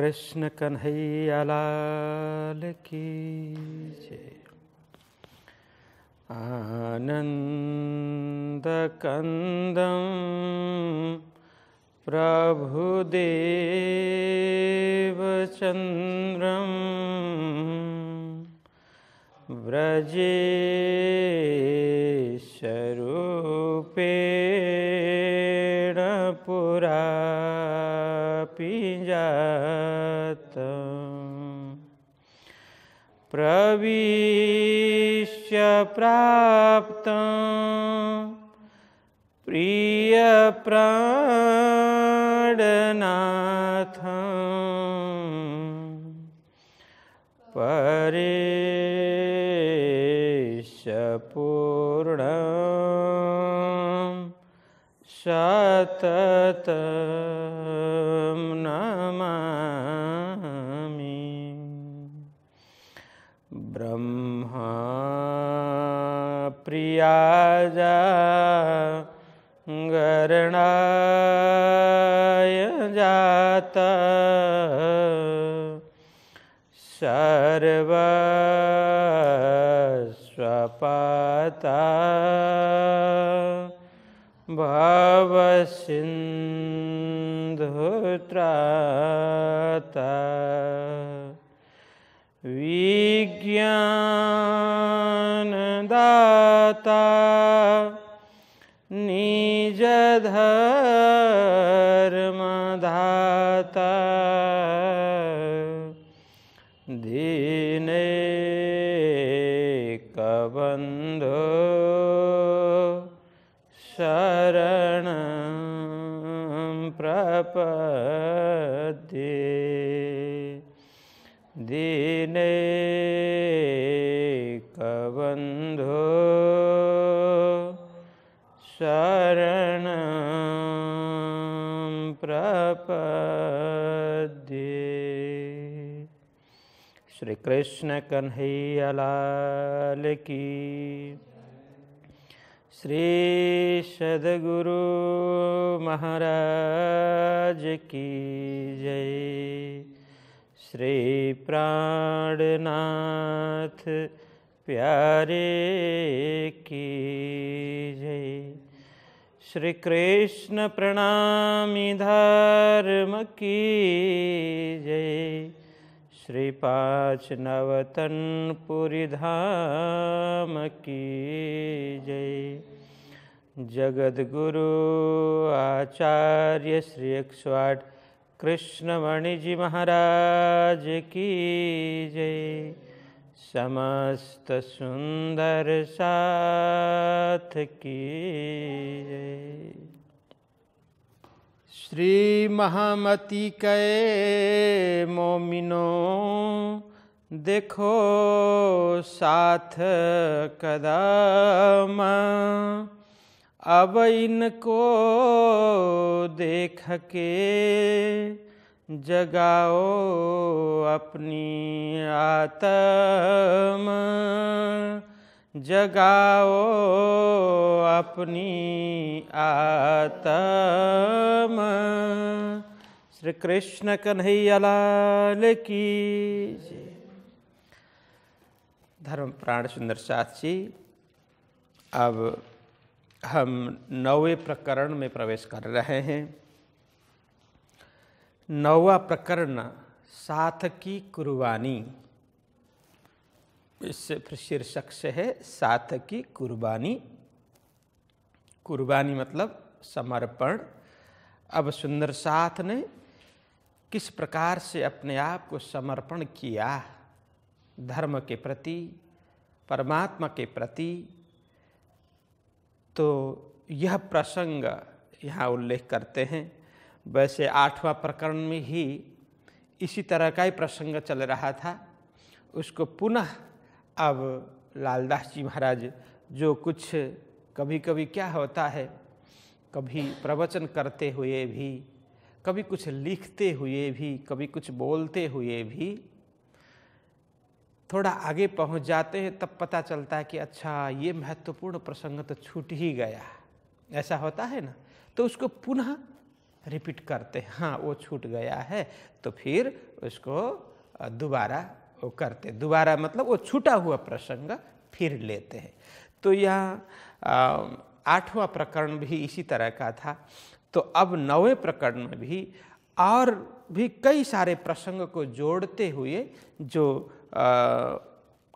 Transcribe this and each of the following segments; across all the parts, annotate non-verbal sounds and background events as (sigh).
कृष्ण कन्हैया लाल की जय चंद्रम व्रजे व्रजेशरूपेण पुरा पिञ्जात् प्रविश्य प्राप्त प्रियप्राडनाथ परे पूर्ण सतत राजा गरणाय जाता सर्वस्वपता भवसिन्धुत्राता विज्ञान जाता निज धाता दीने कबंधो शरण प्रपदे दी श्री कृष्ण कन्हैया लाल की श्री सदगुरु महाराज की जय श्री प्राणनाथ प्यारे की जय श्री कृष्ण प्रणामी धर्म की जय श्री पाँच नवतन पुरी धाम की जय जगद्गुरु आचार्य श्री एक सौ महाराज की जय समस्त सुंदर साथ की जय श्री महामती कै मोमिनो देखो साथ कदम अब इनको देख के जगाओ अपनी आतम जगाओ अपनी आतम श्री कृष्ण कन्हैया लाल की धर्म प्राण सुंदर साक्षी अब हम नौवे प्रकरण में प्रवेश कर रहे हैं नौवा प्रकरण साथ की कुर्बानी इस शीर्षक से है साथ की कुर्बानी कुर्बानी मतलब समर्पण अब सुंदर साथ ने किस प्रकार से अपने आप को समर्पण किया धर्म के प्रति परमात्मा के प्रति तो यह प्रसंग यहाँ उल्लेख करते हैं वैसे आठवां प्रकरण में ही इसी तरह का ही प्रसंग चल रहा था उसको पुनः अब लालदास जी महाराज जो कुछ कभी कभी क्या होता है कभी प्रवचन करते हुए भी कभी कुछ लिखते हुए भी कभी कुछ बोलते हुए भी थोड़ा आगे पहुंच जाते हैं तब पता चलता है कि अच्छा ये महत्वपूर्ण प्रसंग तो छूट ही गया ऐसा होता है ना तो उसको पुनः रिपीट करते हैं हाँ वो छूट गया है तो फिर उसको दोबारा वो करते दोबारा मतलब वो छूटा हुआ प्रसंग फिर लेते हैं तो यह आठवां प्रकरण भी इसी तरह का था तो अब नौवें प्रकरण में भी और भी कई सारे प्रसंग को जोड़ते हुए जो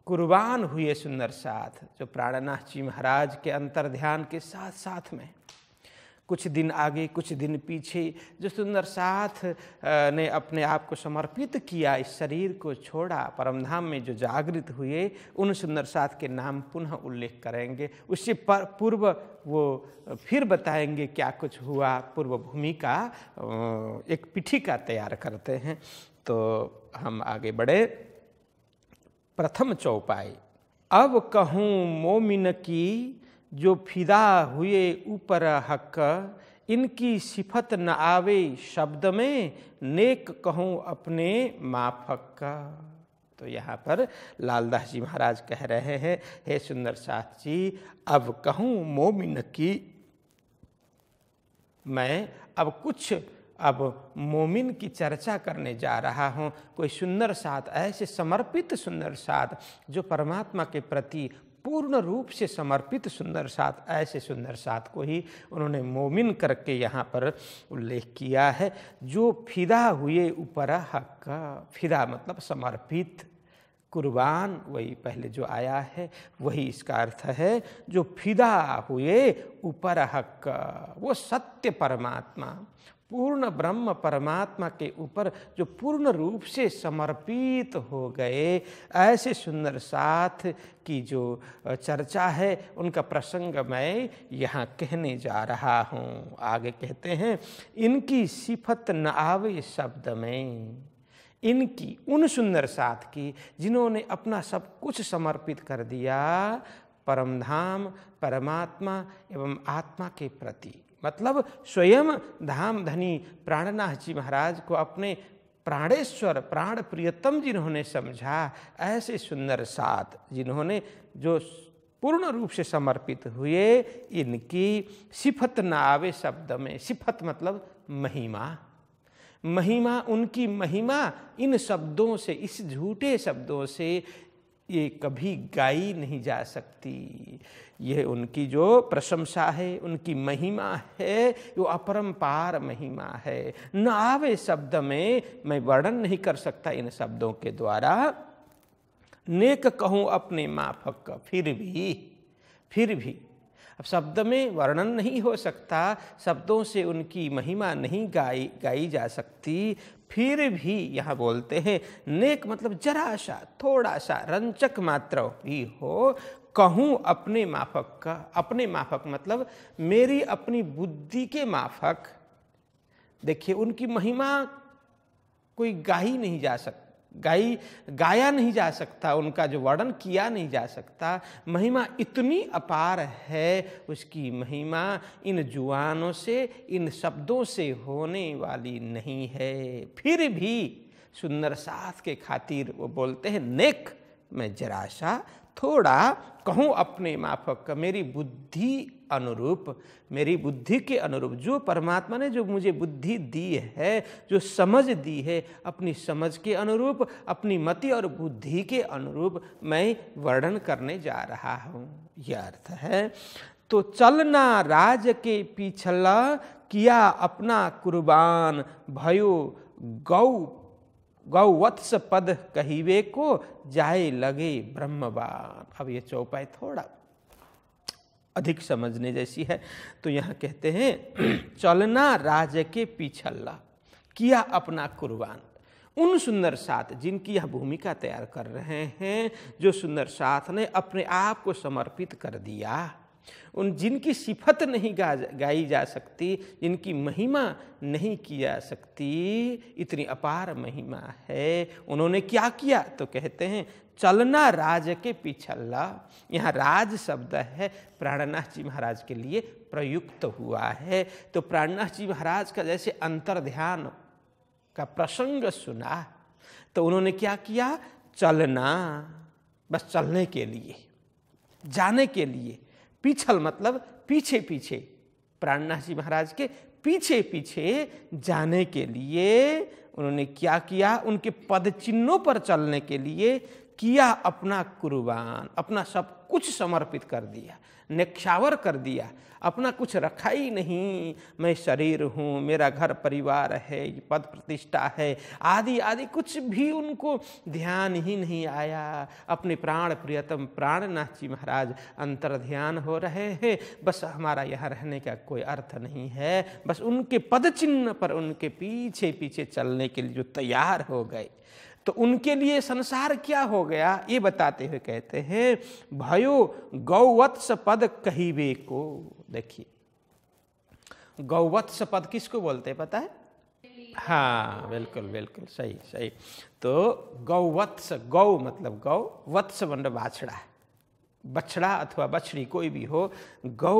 कुर्बान हुए सुंदर साथ जो प्राणनाथ जी महाराज के अंतर्ध्यान के साथ साथ में कुछ दिन आगे कुछ दिन पीछे जो सुंदर साथ ने अपने आप को समर्पित किया इस शरीर को छोड़ा परमधाम में जो जागृत हुए उन सुंदर साथ के नाम पुनः उल्लेख करेंगे उससे पर पूर्व वो फिर बताएंगे क्या कुछ हुआ पूर्व भूमि का एक का तैयार करते हैं तो हम आगे बढ़े प्रथम चौपाई अब कहूँ मोमिन की जो फिदा हुए ऊपर हक इनकी सिफत न आवे शब्द में नेक कहूँ अपने माफक का तो यहाँ पर लालदास जी महाराज कह रहे हैं हे सुंदर साथ जी अब कहूँ मोमिन की मैं अब कुछ अब मोमिन की चर्चा करने जा रहा हूँ कोई सुंदर साथ ऐसे समर्पित सुंदर साथ जो परमात्मा के प्रति पूर्ण रूप से समर्पित सुंदर साथ ऐसे सुंदर साथ को ही उन्होंने मोमिन करके यहाँ पर उल्लेख किया है जो फिदा हुए ऊपर हक फिदा मतलब समर्पित कुर्बान वही पहले जो आया है वही इसका अर्थ है जो फिदा हुए ऊपर हक वो सत्य परमात्मा पूर्ण ब्रह्म परमात्मा के ऊपर जो पूर्ण रूप से समर्पित हो गए ऐसे सुंदर साथ की जो चर्चा है उनका प्रसंग मैं यहाँ कहने जा रहा हूँ आगे कहते हैं इनकी सिफत न आवे शब्द में इनकी उन सुंदर साथ की जिन्होंने अपना सब कुछ समर्पित कर दिया परमधाम परमात्मा एवं आत्मा के प्रति मतलब स्वयं धाम धनी प्राणनाथ जी महाराज को अपने प्राणेश्वर प्राण प्रियतम जिन्होंने समझा ऐसे सुंदर सात जिन्होंने जो पूर्ण रूप से समर्पित हुए इनकी सिफत नावे आवे शब्द में सिफत मतलब महिमा महिमा उनकी महिमा इन शब्दों से इस झूठे शब्दों से ये कभी गाई नहीं जा सकती यह उनकी जो प्रशंसा है उनकी महिमा है वो अपरम्पार महिमा है न आवे शब्द में मैं वर्णन नहीं कर सकता इन शब्दों के द्वारा नेक कहूँ अपने माफक फिर भी फिर भी अब शब्द में वर्णन नहीं हो सकता शब्दों से उनकी महिमा नहीं गाई गाई जा सकती फिर भी यहाँ बोलते हैं नेक मतलब जरा सा थोड़ा सा रंचक मात्र भी हो कहूँ अपने माफक का अपने माफक मतलब मेरी अपनी बुद्धि के माफक देखिए उनकी महिमा कोई गाही नहीं जा सकती गाई गाया नहीं जा सकता उनका जो वर्णन किया नहीं जा सकता महिमा इतनी अपार है उसकी महिमा इन जुआनों से इन शब्दों से होने वाली नहीं है फिर भी सुंदर साथ के खातिर वो बोलते हैं नेक मैं सा थोड़ा कहूँ अपने माफक मेरी बुद्धि अनुरूप मेरी बुद्धि के अनुरूप जो परमात्मा ने जो मुझे बुद्धि दी है जो समझ दी है अपनी समझ के अनुरूप अपनी मति और बुद्धि के अनुरूप मैं वर्णन करने जा रहा हूँ यह अर्थ है तो चलना राज के पिछला किया अपना कुर्बान भयो गौ गौवत्स पद कहिवे को जाए लगे ब्रह्मवान अब ये चौपाई थोड़ा अधिक समझने जैसी है तो यहाँ कहते हैं (clears throat) चलना राज के पिछल्ला किया अपना कुर्बान उन सुंदर साथ जिनकी यह भूमिका तैयार कर रहे हैं जो सुंदर साथ ने अपने आप को समर्पित कर दिया उन जिनकी सिफत नहीं गा गाई जा सकती जिनकी महिमा नहीं की जा सकती इतनी अपार महिमा है उन्होंने क्या किया तो कहते हैं चलना राज के पिछल्ला यहाँ राज शब्द है प्राणनाथ जी महाराज के लिए प्रयुक्त हुआ है तो प्राणनाथ जी महाराज का जैसे अंतर ध्यान का प्रसंग सुना तो उन्होंने क्या किया चलना बस चलने के लिए जाने के लिए पीछल मतलब पीछे पीछे प्राणनाथ जी महाराज के पीछे पीछे जाने के लिए उन्होंने क्या किया उनके पद चिन्हों पर चलने के लिए किया अपना कुर्बान अपना सब कुछ समर्पित कर दिया निक्षावर कर दिया अपना कुछ रखा ही नहीं मैं शरीर हूँ मेरा घर परिवार है पद प्रतिष्ठा है आदि आदि कुछ भी उनको ध्यान ही नहीं आया अपने प्राण प्रियतम प्राण नाची महाराज अंतर ध्यान हो रहे हैं बस हमारा यहाँ रहने का कोई अर्थ नहीं है बस उनके पद चिन्ह पर उनके पीछे पीछे चलने के लिए जो तैयार हो गए तो उनके लिए संसार क्या हो गया ये बताते हुए कहते हैं भयो गौवत्स पद वे को देखिए गौवत्स पद किसको बोलते हैं पता है हाँ बिल्कुल बिल्कुल सही सही तो गौवत्स गौ मतलब गौ वत्स बंड मतलब बाछड़ा बछड़ा अथवा बछड़ी कोई भी हो गौ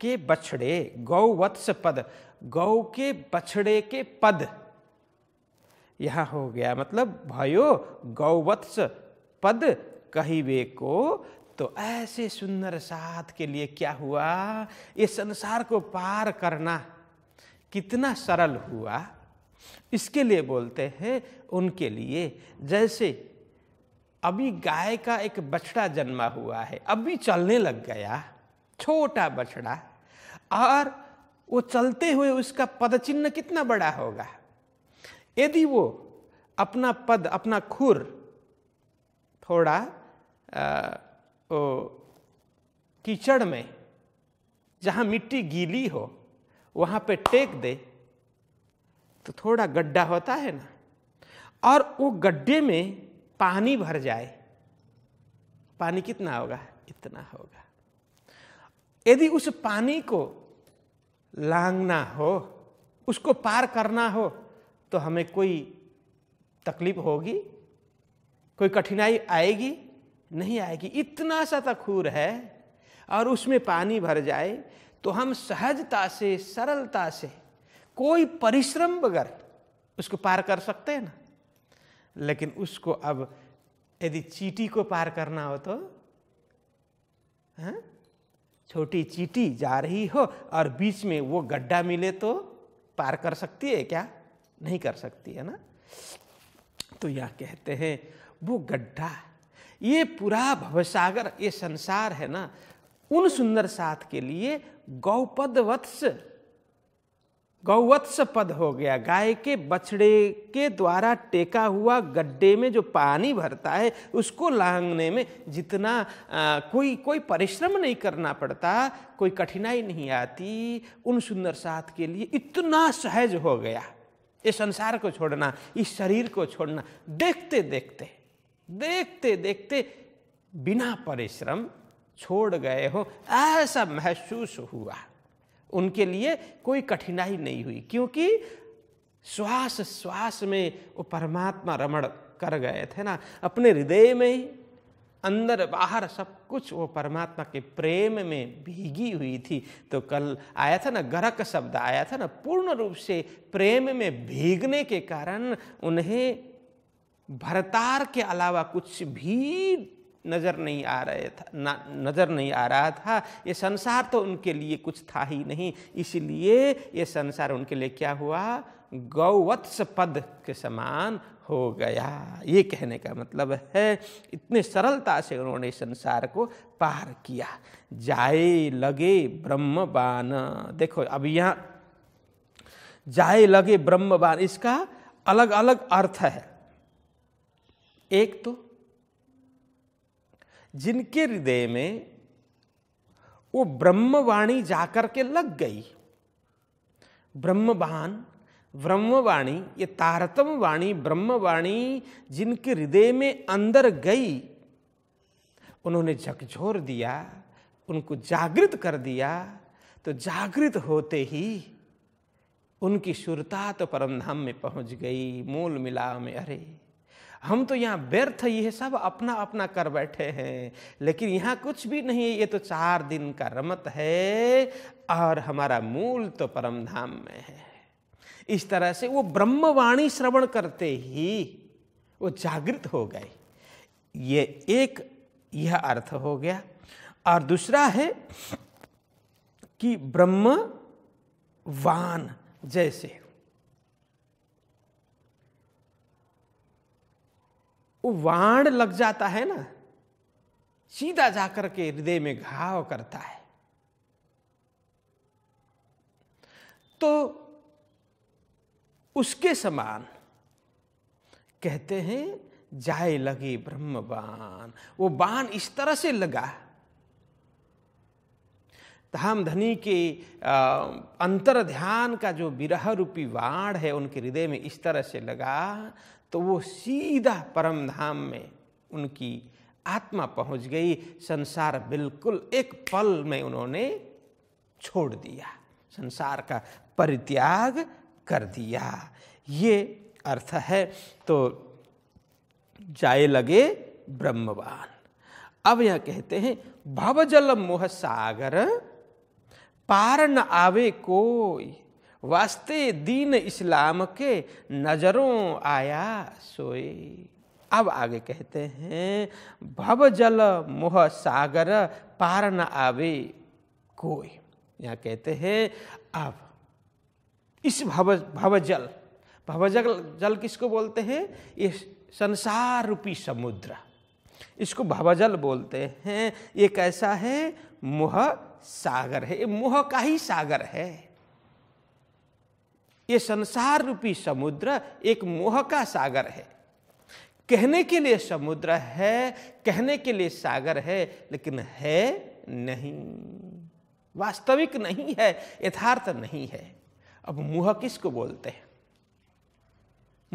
के बछड़े गौवत्स पद गौ के बछड़े के पद यहाँ हो गया मतलब भयो गौवत्स पद कही वे को तो ऐसे सुंदर साथ के लिए क्या हुआ ये संसार को पार करना कितना सरल हुआ इसके लिए बोलते हैं उनके लिए जैसे अभी गाय का एक बछड़ा जन्मा हुआ है अभी चलने लग गया छोटा बछड़ा और वो चलते हुए उसका पदचिन्ह कितना बड़ा होगा यदि वो अपना पद अपना खुर थोड़ा कीचड़ में जहाँ मिट्टी गीली हो वहाँ पे टेक दे तो थोड़ा गड्ढा होता है ना और वो गड्ढे में पानी भर जाए पानी कितना होगा इतना होगा यदि उस पानी को लांगना हो उसको पार करना हो तो हमें कोई तकलीफ होगी कोई कठिनाई आएगी नहीं आएगी इतना सा तखूर तो है और उसमें पानी भर जाए तो हम सहजता से सरलता से कोई परिश्रम बगैर उसको पार कर सकते हैं ना लेकिन उसको अब यदि चीटी को पार करना हो तो हाँ? छोटी चीटी जा रही हो और बीच में वो गड्ढा मिले तो पार कर सकती है क्या नहीं कर सकती है ना तो यह कहते हैं वो गड्ढा ये पूरा भवसागर ये संसार है ना उन सुंदर साथ के लिए गौपद वत्स गौवत्स पद हो गया गाय के बछड़े के द्वारा टेका हुआ गड्ढे में जो पानी भरता है उसको लांगने में जितना आ, कोई कोई परिश्रम नहीं करना पड़ता कोई कठिनाई नहीं आती उन सुंदर साथ के लिए इतना सहज हो गया इस संसार को छोड़ना इस शरीर को छोड़ना देखते देखते देखते देखते बिना परिश्रम छोड़ गए हो ऐसा महसूस हुआ उनके लिए कोई कठिनाई नहीं हुई क्योंकि श्वास श्वास में वो परमात्मा रमण कर गए थे ना अपने हृदय में ही अंदर बाहर सब कुछ वो परमात्मा के प्रेम में भीगी हुई थी तो कल आया था ना गरक शब्द आया था ना पूर्ण रूप से प्रेम में भीगने के कारण उन्हें भरतार के अलावा कुछ भी नज़र नहीं आ रहे था नज़र नहीं आ रहा था ये संसार तो उनके लिए कुछ था ही नहीं इसलिए ये संसार उनके लिए क्या हुआ गौवत्स पद के समान हो गया ये कहने का मतलब है इतने सरलता से उन्होंने संसार को पार किया जाए लगे ब्रह्म बान देखो अब यहाँ जाए लगे ब्रह्म बान इसका अलग अलग अर्थ है एक तो जिनके हृदय में वो ब्रह्मवाणी जाकर के लग गई ब्रह्मबान ब्रह्मवाणी ये तारतम वाणी ब्रह्मवाणी जिनके हृदय में अंदर गई उन्होंने झकझोर दिया उनको जागृत कर दिया तो जागृत होते ही उनकी शुरता तो परमधाम में पहुंच गई मूल मिला में अरे हम तो यहाँ व्यर्थ ये सब अपना अपना कर बैठे हैं लेकिन यहाँ कुछ भी नहीं है ये तो चार दिन का रमत है और हमारा मूल तो परमधाम में है इस तरह से वो ब्रह्मवाणी श्रवण करते ही वो जागृत हो गए ये एक यह अर्थ हो गया और दूसरा है कि ब्रह्मवान जैसे वो वाण लग जाता है ना सीधा जाकर के हृदय में घाव करता है तो उसके समान कहते हैं जाए लगे ब्रह्म बान वो बाण इस तरह से लगा धाम धनी के अंतर ध्यान का जो विरह रूपी वाण है उनके हृदय में इस तरह से लगा तो वो सीधा परम धाम में उनकी आत्मा पहुंच गई संसार बिल्कुल एक पल में उन्होंने छोड़ दिया संसार का परित्याग कर दिया ये अर्थ है तो जाए लगे ब्रह्मवान अब यह कहते हैं भवजल मोह सागर पार न आवे कोई वास्ते दीन इस्लाम के नजरों आया सोए अब आगे कहते हैं भव जल मोह सागर पार न आवे कोई यहाँ कहते हैं अब इस भव भवजल भवजल जल किसको बोलते हैं ये संसार रूपी समुद्र इसको भवजल बोलते हैं ये कैसा है मोह सागर है ये मोह का ही सागर है ये संसार रूपी समुद्र एक मोह का सागर है कहने के लिए समुद्र है कहने के लिए सागर है लेकिन है नहीं वास्तविक नहीं है यथार्थ नहीं है अब मुह किसको बोलते हैं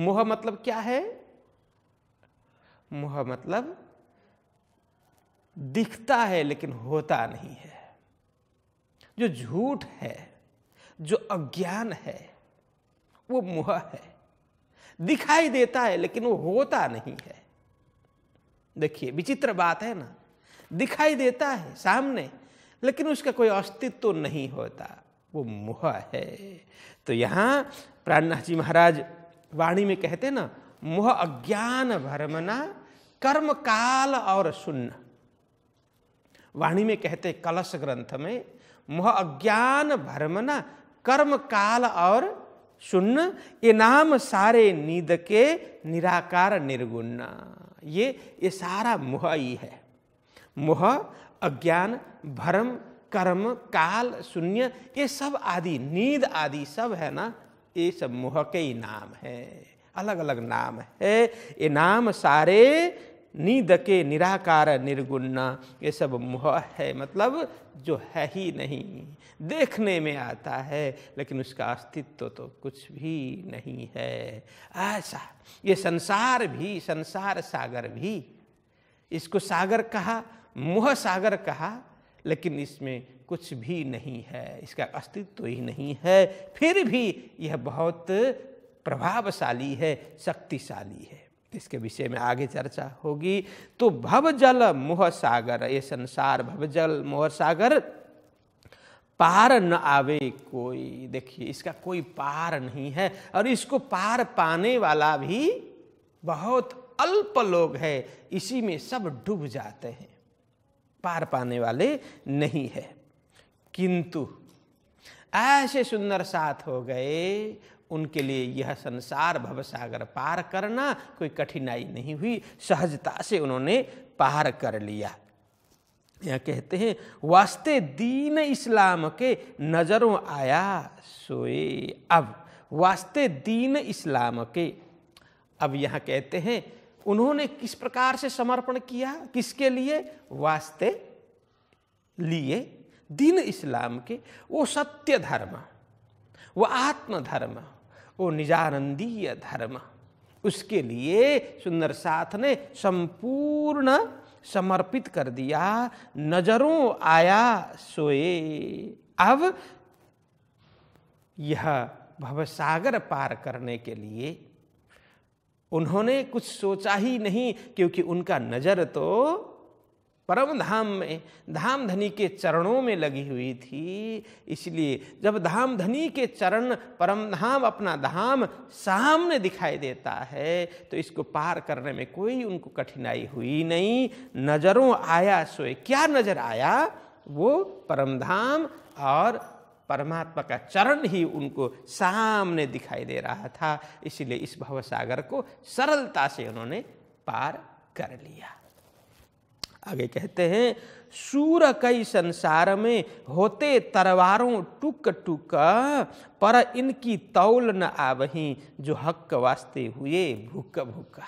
मुह मतलब क्या है मुह मतलब दिखता है लेकिन होता नहीं है जो झूठ है जो अज्ञान है वो मुह है दिखाई देता है लेकिन वो होता नहीं है देखिए विचित्र बात है ना दिखाई देता है सामने लेकिन उसका कोई अस्तित्व तो नहीं होता वो मोह है तो यहाँ प्राणनाथ जी महाराज वाणी में कहते ना मोह अज्ञान भरमना कर्म काल और शून्य वाणी में कहते कलश ग्रंथ में मोह अज्ञान भरमना कर्म काल और शून्य ये नाम सारे नींद के निराकार निर्गुण ये ये सारा मोह ही है मोह अज्ञान भरम कर्म काल शून्य ये सब आदि नींद आदि सब है ना ये सब मोह के ही नाम है अलग अलग नाम है ये नाम सारे नींद के निराकार निर्गुण ये सब मोह है मतलब जो है ही नहीं देखने में आता है लेकिन उसका अस्तित्व तो कुछ भी नहीं है ऐसा ये संसार भी संसार सागर भी इसको सागर कहा मोह सागर कहा लेकिन इसमें कुछ भी नहीं है इसका अस्तित्व तो ही नहीं है फिर भी यह बहुत प्रभावशाली है शक्तिशाली है तो इसके विषय में आगे चर्चा होगी तो भव जल मोह सागर ये संसार भव जल मोह सागर पार न आवे कोई देखिए इसका कोई पार नहीं है और इसको पार पाने वाला भी बहुत अल्प लोग है इसी में सब डूब जाते हैं पार पाने वाले नहीं है किंतु ऐसे सुंदर साथ हो गए उनके लिए यह संसार भवसागर पार करना कोई कठिनाई नहीं हुई सहजता से उन्होंने पार कर लिया यह कहते हैं वास्ते दीन इस्लाम के नज़रों आया सोए अब वास्ते दीन इस्लाम के अब यहाँ कहते हैं उन्होंने किस प्रकार से समर्पण किया किसके लिए वास्ते लिए दिन इस्लाम के वो सत्य धर्म वो आत्मधर्म वो निजानंदीय धर्म उसके लिए सुंदर साथ ने संपूर्ण समर्पित कर दिया नजरों आया सोए अब यह भवसागर पार करने के लिए उन्होंने कुछ सोचा ही नहीं क्योंकि उनका नज़र तो परम धाम में धाम धनी के चरणों में लगी हुई थी इसलिए जब धाम धनी के चरण परम धाम अपना धाम सामने दिखाई देता है तो इसको पार करने में कोई उनको कठिनाई हुई नहीं नज़रों आया सोए क्या नज़र आया वो परम धाम और परमात्मा का चरण ही उनको सामने दिखाई दे रहा था इसलिए इस भवसागर को सरलता से उन्होंने पार कर लिया आगे कहते हैं सूर कई संसार में होते तरवारों टुक टुक पर इनकी तौल न आवही जो हक वास्ते हुए भूक भूका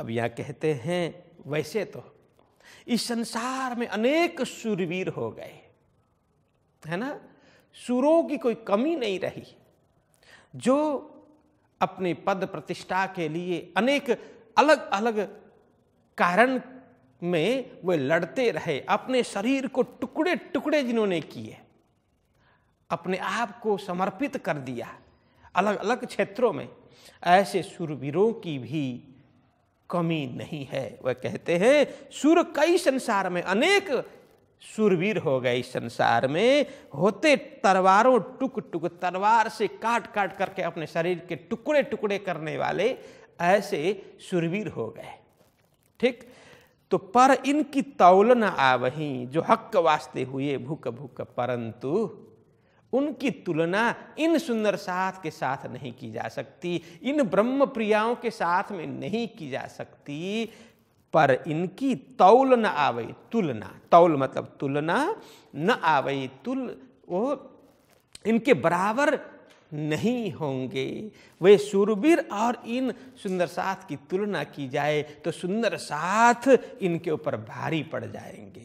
अब यहाँ कहते हैं वैसे तो इस संसार में अनेक सूरवीर हो गए है ना सुरों की कोई कमी नहीं रही जो अपने पद प्रतिष्ठा के लिए अनेक अलग अलग कारण में वे लड़ते रहे अपने शरीर को टुकड़े टुकड़े जिन्होंने किए अपने आप को समर्पित कर दिया अलग अलग क्षेत्रों में ऐसे सुरवीरों की भी कमी नहीं है वह कहते हैं सुर कई संसार में अनेक सुरवीर हो गए इस संसार में होते तलवारों टुक टुक तलवार से काट काट करके अपने शरीर के टुकड़े टुकड़े करने वाले ऐसे सुरवीर हो गए ठीक तो पर इनकी तौल न वही जो हक वास्ते हुए भूख भूख परंतु उनकी तुलना इन सुंदर साथ के साथ नहीं की जा सकती इन ब्रह्म प्रियाओं के साथ में नहीं की जा सकती पर इनकी तौल न आवे तुलना तौल मतलब तुलना न आवे तुल वो इनके बराबर नहीं होंगे वे सुरबीर और इन सुंदर साथ की तुलना की जाए तो सुंदर साथ इनके ऊपर भारी पड़ जाएंगे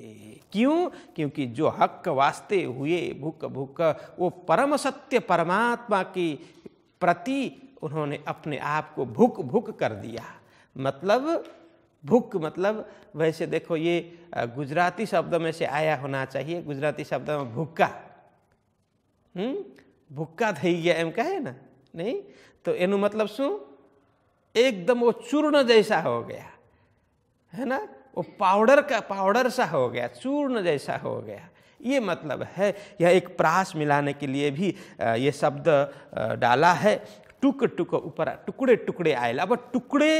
क्यों क्योंकि जो हक वास्ते हुए भूख भूख वो परम सत्य परमात्मा की प्रति उन्होंने अपने आप को भूख भूख कर दिया मतलब भूख मतलब वैसे देखो ये गुजराती शब्द में से आया होना चाहिए गुजराती शब्द में भुक्का हम्म? भुक्का થઈ गया एम कहे ना नहीं तो एनु मतलब सु एकदम वो चूर्ण जैसा हो गया है ना वो पाउडर का पाउडर सा हो गया चूर्ण जैसा हो गया ये मतलब है यह एक प्रास मिलाने के लिए भी ये शब्द डाला है टुक टुक ऊपर टुकड़े टुकड़े आयल अब टुकड़े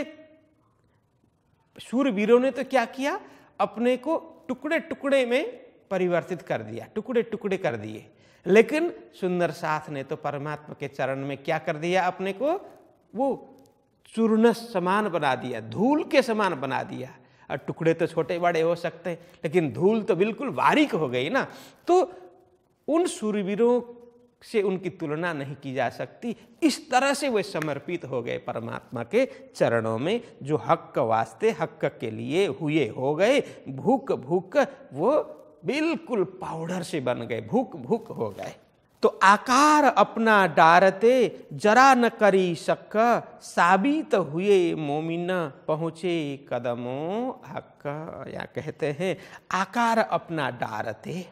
वीरों ने तो क्या किया अपने को टुकड़े टुकड़े में परिवर्तित कर दिया टुकड़े टुकड़े कर दिए लेकिन सुंदर साथ ने तो परमात्मा के चरण में क्या कर दिया अपने को वो चूर्ण समान बना दिया धूल के समान बना दिया और टुकड़े तो छोटे बड़े हो सकते हैं लेकिन धूल तो बिल्कुल बारीक हो गई ना तो उन सूर्यवीरों से उनकी तुलना नहीं की जा सकती इस तरह से वे समर्पित हो गए परमात्मा के चरणों में जो हक वास्ते हक के लिए हुए हो गए भूख भूख वो बिल्कुल पाउडर से बन गए भूख भूख हो गए तो आकार अपना डारते जरा न करी शक साबित हुए मोमिन पहुँचे कदमों हक या कहते हैं आकार अपना डारते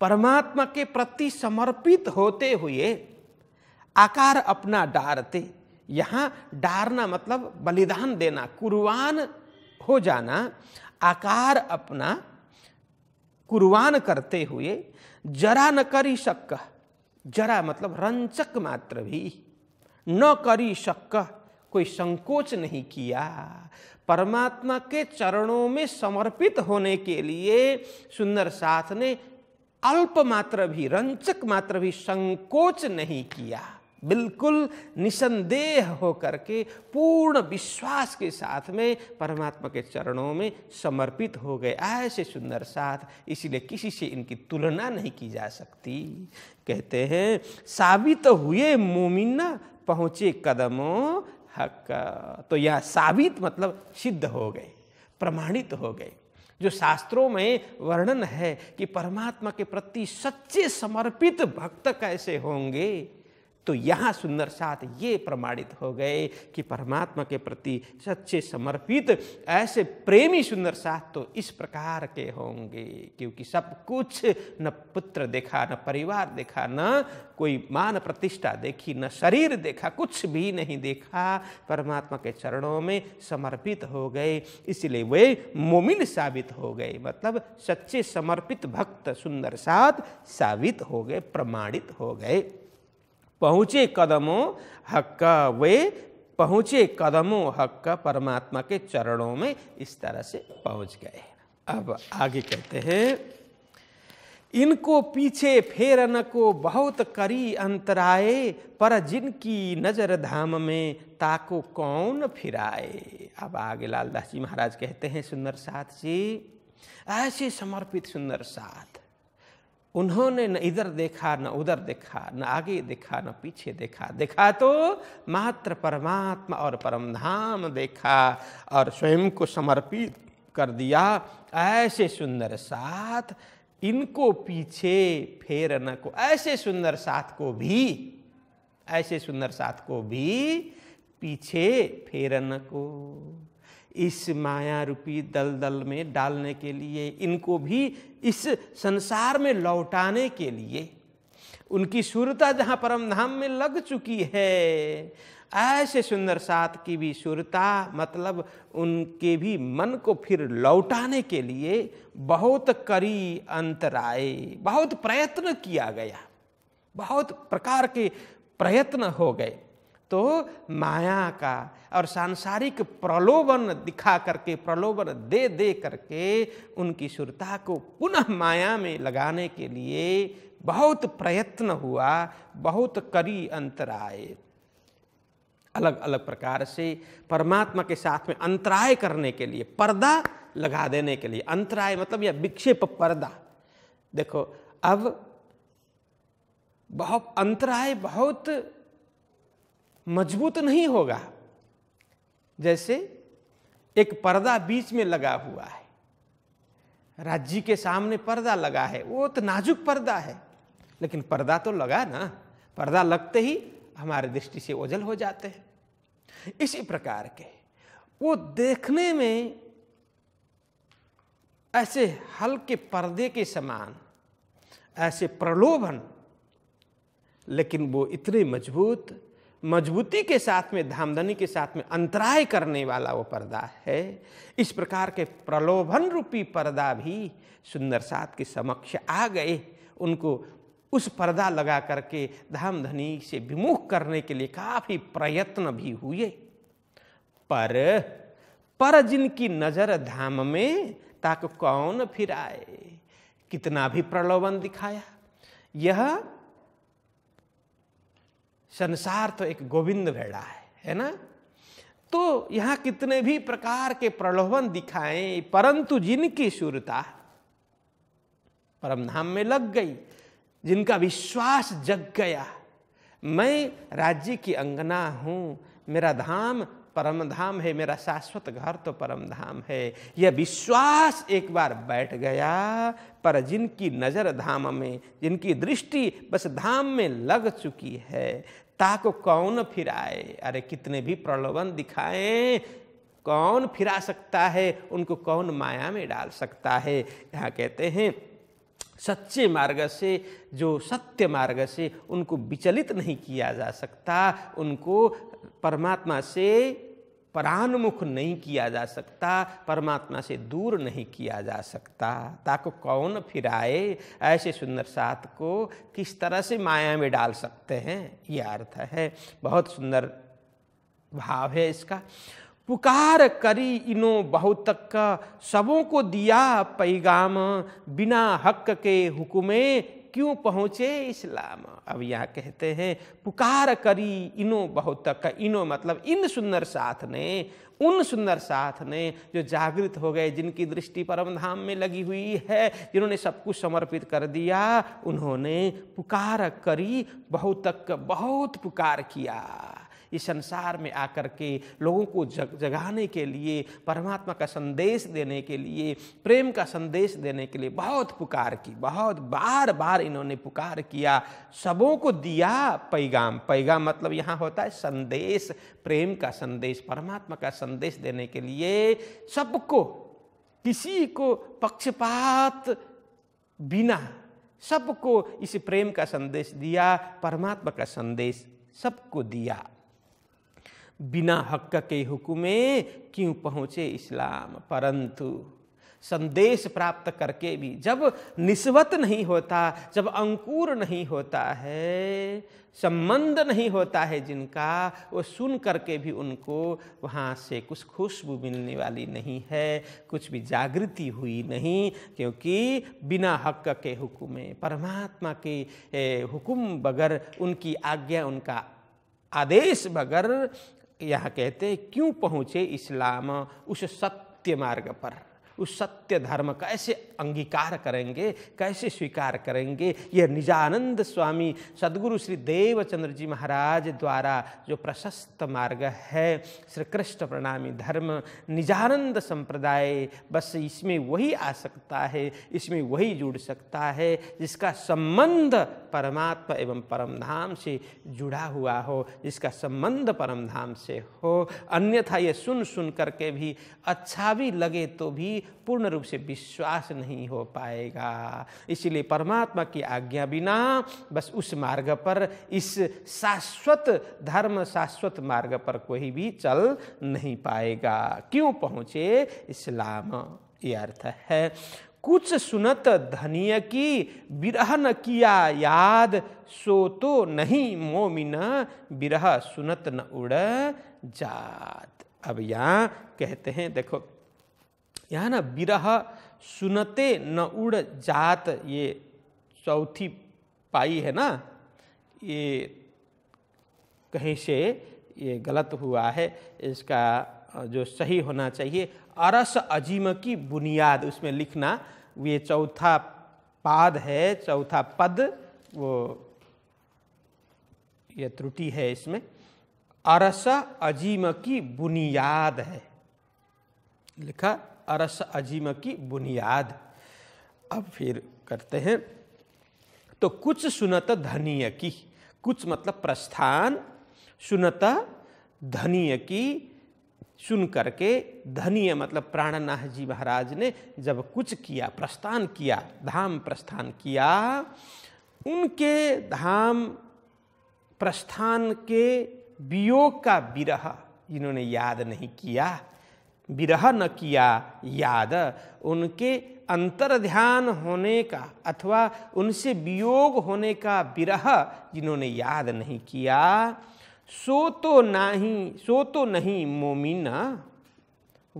परमात्मा के प्रति समर्पित होते हुए आकार अपना डारते यहाँ डारना मतलब बलिदान देना कुर्बान हो जाना आकार अपना कुर्बान करते हुए जरा न करी शक्क जरा मतलब रंचक मात्र भी न करी शक्क कोई संकोच नहीं किया परमात्मा के चरणों में समर्पित होने के लिए सुंदर साथ ने अल्प मात्र भी रंचक मात्र भी संकोच नहीं किया बिल्कुल निसंदेह होकर के पूर्ण विश्वास के साथ में परमात्मा के चरणों में समर्पित हो गए ऐसे सुंदर साथ इसीलिए किसी से इनकी तुलना नहीं की जा सकती कहते हैं साबित हुए मोमिना पहुँचे कदमों हक तो यह साबित मतलब सिद्ध हो गए प्रमाणित हो गए जो शास्त्रों में वर्णन है कि परमात्मा के प्रति सच्चे समर्पित भक्त कैसे होंगे तो यहाँ सुंदर साथ ये प्रमाणित हो गए कि परमात्मा के प्रति सच्चे समर्पित ऐसे प्रेमी सुंदर साथ तो इस प्रकार के होंगे क्योंकि सब कुछ न पुत्र देखा न परिवार देखा न कोई मान प्रतिष्ठा देखी न शरीर देखा कुछ भी नहीं देखा परमात्मा के चरणों में समर्पित हो गए इसलिए वे मोमिन साबित हो गए मतलब सच्चे समर्पित भक्त सुंदर साथ साबित हो गए प्रमाणित हो गए पहुँचे कदमों हक्का वे पहुँचे कदमों हक्का परमात्मा के चरणों में इस तरह से पहुँच गए अब आगे कहते हैं इनको पीछे फेरन को बहुत करी अंतराए पर जिनकी नजर धाम में ताको कौन फिराए अब आगे लालदास जी महाराज कहते हैं सुंदर साथ जी ऐसे समर्पित सुंदर साथ उन्होंने न इधर देखा न उधर देखा न आगे देखा न पीछे देखा देखा तो मात्र परमात्मा और परमधाम देखा और स्वयं को समर्पित कर दिया ऐसे सुंदर साथ इनको पीछे फेर न को ऐसे सुंदर साथ को भी ऐसे सुंदर साथ को भी पीछे फेर न को इस माया रूपी दलदल में डालने के लिए इनको भी इस संसार में लौटाने के लिए उनकी सुरता जहाँ परम धाम में लग चुकी है ऐसे सुंदर सात की भी सुरता मतलब उनके भी मन को फिर लौटाने के लिए बहुत करी अंतराए बहुत प्रयत्न किया गया बहुत प्रकार के प्रयत्न हो गए तो माया का और सांसारिक प्रलोभन दिखा करके प्रलोभन दे दे करके उनकी सुरता को पुनः माया में लगाने के लिए बहुत प्रयत्न हुआ बहुत करी अंतराय अलग अलग प्रकार से परमात्मा के साथ में अंतराय करने के लिए पर्दा लगा देने के लिए अंतराय मतलब यह विक्षेप पर्दा देखो अब बहुत अंतराय बहुत मजबूत नहीं होगा जैसे एक पर्दा बीच में लगा हुआ है राज्य के सामने पर्दा लगा है वो तो नाजुक पर्दा है लेकिन पर्दा तो लगा ना पर्दा लगते ही हमारे दृष्टि से ओझल हो जाते हैं इसी प्रकार के वो देखने में ऐसे हल्के पर्दे के समान ऐसे प्रलोभन लेकिन वो इतने मजबूत मजबूती के साथ में धामधनी के साथ में अंतराय करने वाला वो पर्दा है इस प्रकार के प्रलोभन रूपी पर्दा भी सुंदर सात के समक्ष आ गए उनको उस पर्दा लगा करके धामधनी से विमुख करने के लिए काफ़ी प्रयत्न भी हुए पर पर जिनकी नज़र धाम में ताक कौन फिर आए कितना भी प्रलोभन दिखाया यह संसार तो एक गोविंद भेड़ा है है ना तो यहाँ कितने भी प्रकार के प्रलोभन दिखाएं परंतु जिनकी सुरता परम धाम में लग गई जिनका विश्वास जग गया मैं राज्य की अंगना हूं मेरा धाम परम धाम है मेरा शाश्वत घर तो परम धाम है यह विश्वास एक बार बैठ गया पर जिनकी नज़र धाम में जिनकी दृष्टि बस धाम में लग चुकी है ताको कौन फिराए अरे कितने भी प्रलोभन दिखाएं कौन फिरा सकता है उनको कौन माया में डाल सकता है यहाँ कहते हैं सच्चे मार्ग से जो सत्य मार्ग से उनको विचलित नहीं किया जा सकता उनको परमात्मा से परानमुख नहीं किया जा सकता परमात्मा से दूर नहीं किया जा सकता ताको कौन फिराए ऐसे सुंदर सात को किस तरह से माया में डाल सकते हैं यह अर्थ है बहुत सुंदर भाव है इसका पुकार करी इनो बहुत सबों को दिया पैगाम बिना हक के हुक्मे क्यों पहुँचे इस्लाम अब यहाँ कहते हैं पुकार करी इनो बहुत तक इनो मतलब इन सुंदर साथ ने उन सुंदर साथ ने जो जागृत हो गए जिनकी दृष्टि परम धाम में लगी हुई है जिन्होंने सब कुछ समर्पित कर दिया उन्होंने पुकार करी बहुत तक बहुत पुकार किया इस संसार में आकर के लोगों को जग जगाने के लिए परमात्मा का संदेश देने के लिए प्रेम का संदेश देने के लिए बहुत पुकार की बहुत बार बार इन्होंने पुकार किया सबों को दिया पैगाम पैगाम मतलब यहाँ होता है संदेश प्रेम का संदेश परमात्मा का संदेश देने के लिए सबको किसी को पक्षपात बिना सबको इस प्रेम का संदेश दिया परमात्मा का संदेश सबको दिया बिना हक के हुक्मे क्यों पहुँचे इस्लाम परंतु संदेश प्राप्त करके भी जब निस्बत नहीं होता जब अंकुर नहीं होता है संबंध नहीं होता है जिनका वो सुन करके भी उनको वहाँ से कुछ खुशबू मिलने वाली नहीं है कुछ भी जागृति हुई नहीं क्योंकि बिना हक के हुक्म परमात्मा के हुक्म बगैर उनकी आज्ञा उनका आदेश बगैर यह कहते हैं क्यों पहुँचे इस्लाम उस सत्य मार्ग पर उस सत्य धर्म कैसे अंगीकार करेंगे कैसे स्वीकार करेंगे यह निजानंद स्वामी सदगुरु श्री देवचंद्र जी महाराज द्वारा जो प्रशस्त मार्ग है श्री कृष्ण प्रणामी धर्म निजानंद संप्रदाय बस इसमें वही आ सकता है इसमें वही जुड़ सकता है जिसका संबंध परमात्मा एवं परम धाम से जुड़ा हुआ हो जिसका संबंध परम धाम से हो अन्यथा ये सुन सुन करके भी अच्छा भी लगे तो भी पूर्ण रूप से विश्वास नहीं हो पाएगा इसलिए परमात्मा की आज्ञा बिना बस उस मार्ग पर इस शाश्वत धर्म शाश्वत मार्ग पर कोई भी चल नहीं पाएगा क्यों पहुँचे इस्लाम ये अर्थ है कुछ सुनत धनिय की विरह न किया याद सो तो नहीं मोमिन विरह सुनत न उड़ जात अब यहाँ कहते हैं देखो यहाँ ना विरह सुनते न उड़ जात ये चौथी पाई है ना ये कहीं से ये गलत हुआ है इसका जो सही होना चाहिए अरस अजीम की बुनियाद उसमें लिखना ये चौथा पाद है चौथा पद वो ये त्रुटि है इसमें अरस अजीम की बुनियाद है लिखा अरस अजीम की बुनियाद अब फिर करते हैं तो कुछ सुनत धनीय की कुछ मतलब प्रस्थान सुनत धनीय की सुन करके धनीय मतलब प्राणनाह जी महाराज ने जब कुछ किया प्रस्थान किया धाम प्रस्थान किया उनके धाम प्रस्थान के वियोग का विरह इन्होंने याद नहीं किया विरह न किया याद उनके अंतर ध्यान होने का अथवा उनसे वियोग होने का विरह जिन्होंने याद नहीं किया सो तो नहीं सो तो नहीं मोमिन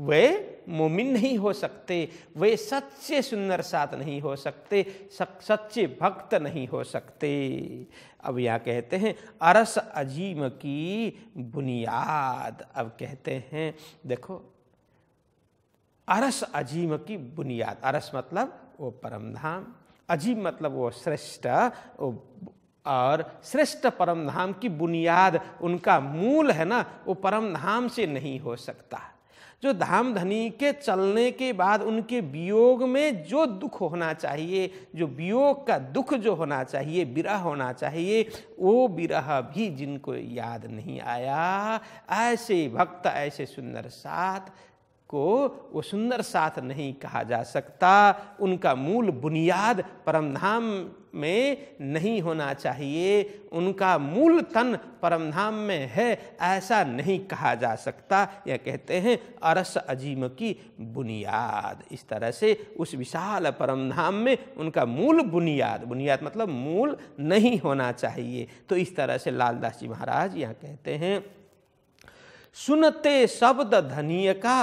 वे मोमिन नहीं हो सकते वे सच्चे सुंदर साथ नहीं हो सकते सच्चे भक्त नहीं हो सकते अब यहाँ कहते हैं अरस अजीम की बुनियाद अब कहते हैं देखो अरस अजीम की बुनियाद अरस मतलब वो परम धाम अजीम मतलब वो श्रेष्ठ और श्रेष्ठ परम धाम की बुनियाद उनका मूल है ना वो परम धाम से नहीं हो सकता जो धाम धनी के चलने के बाद उनके वियोग में जो दुख होना चाहिए जो वियोग का दुख जो होना चाहिए विरह होना चाहिए वो विरह भी जिनको याद नहीं आया ऐसे भक्त ऐसे सुंदर साथ को वो सुंदर साथ नहीं कहा जा सकता उनका मूल बुनियाद परमधाम में नहीं होना चाहिए उनका मूल तन परमधाम में है ऐसा नहीं कहा जा सकता यह कहते हैं अरस अजीम की बुनियाद इस तरह से उस विशाल परमधाम में उनका मूल बुनियाद बुनियाद मतलब मूल नहीं होना चाहिए तो इस तरह से लालदास जी महाराज यह कहते हैं सुनते शब्द धनिय का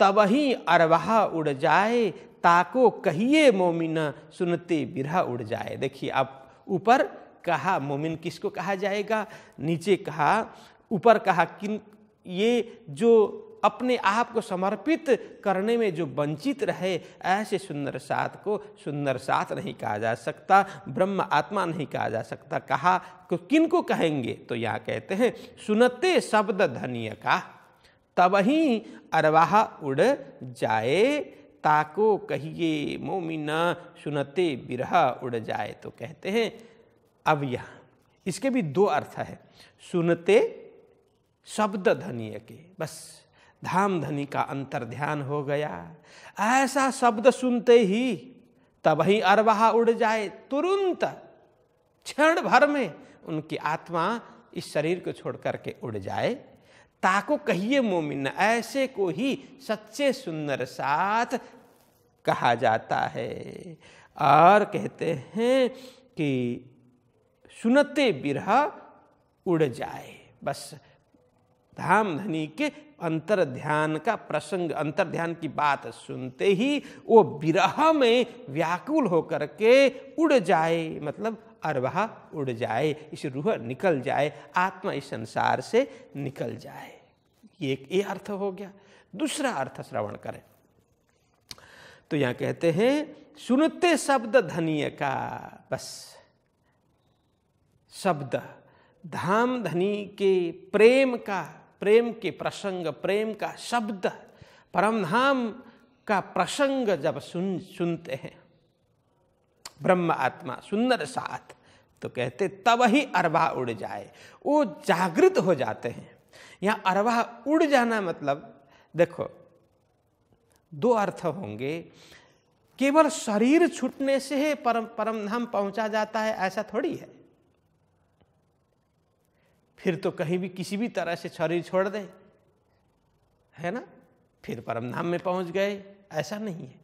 तब ही अरवाह उड़ जाए ताको कहिए मोमिना सुनते बिरहा उड़ जाए देखिए आप ऊपर कहा मोमिन किसको कहा जाएगा नीचे कहा ऊपर कहा किन ये जो अपने आप को समर्पित करने में जो वंचित रहे ऐसे सुंदर सात को सुंदर सात नहीं कहा जा सकता ब्रह्म आत्मा नहीं कहा जा सकता कहा किन को कहेंगे तो यहाँ कहते हैं सुनते शब्द धनिय का तब ही अरवाह उड़ जाए ताको कहिए मोमिना सुनते बिरह उड़ जाए तो कहते हैं अब यहाँ इसके भी दो अर्थ है सुनते शब्द धनिय के बस धाम धनी का अंतर ध्यान हो गया ऐसा शब्द सुनते ही तब ही अरवाह उड़ जाए तुरंत क्षण भर में उनकी आत्मा इस शरीर को छोड़ करके उड़ जाए ताको कहिए मोमिन ऐसे को ही सच्चे सुंदर साथ कहा जाता है और कहते हैं कि सुनते बिरह उड़ जाए बस धाम धनी के अंतर ध्यान का प्रसंग अंतर ध्यान की बात सुनते ही वो विरह में व्याकुल होकर के उड़ जाए मतलब और वह उड़ जाए इस रूह निकल जाए आत्मा इस संसार से निकल जाए ये एक ये अर्थ हो गया दूसरा अर्थ श्रवण करें तो यहां कहते हैं सुनते शब्द धनिय का बस शब्द धाम धनी के प्रेम का प्रेम के प्रसंग प्रेम का शब्द परमधाम का प्रसंग जब सुन सुनते हैं ब्रह्म आत्मा सुंदर साथ तो कहते तब ही अरवा उड़ जाए वो जागृत हो जाते हैं यहाँ अरवा उड़ जाना मतलब देखो दो अर्थ होंगे केवल शरीर छूटने से ही परम परमधाम पहुंचा जाता है ऐसा थोड़ी है फिर तो कहीं भी किसी भी तरह से शरीर छोड़ दे है ना फिर परमधाम में पहुंच गए ऐसा नहीं है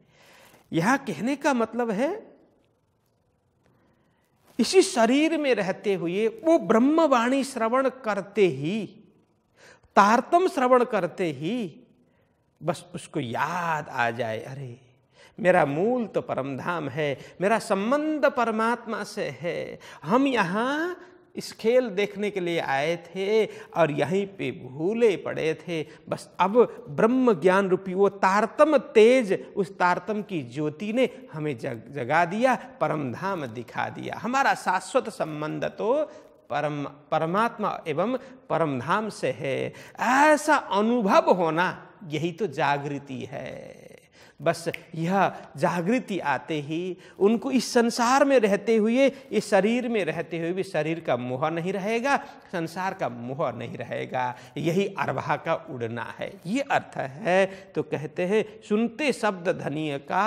यह कहने का मतलब है इसी शरीर में रहते हुए वो ब्रह्मवाणी श्रवण करते ही तारतम श्रवण करते ही बस उसको याद आ जाए अरे मेरा मूल तो परमधाम है मेरा संबंध परमात्मा से है हम यहाँ इस खेल देखने के लिए आए थे और यहीं पे भूले पड़े थे बस अब ब्रह्म ज्ञान रूपी वो तारतम तेज उस तारतम की ज्योति ने हमें जग जगा दिया परम धाम दिखा दिया हमारा शाश्वत संबंध तो परम परमात्मा एवं परम धाम से है ऐसा अनुभव होना यही तो जागृति है बस यह जागृति आते ही उनको इस संसार में रहते हुए इस शरीर में रहते हुए भी शरीर का मोह नहीं रहेगा संसार का मोह नहीं रहेगा यही अरभा का उड़ना है ये अर्थ है तो कहते हैं सुनते शब्द धनीय का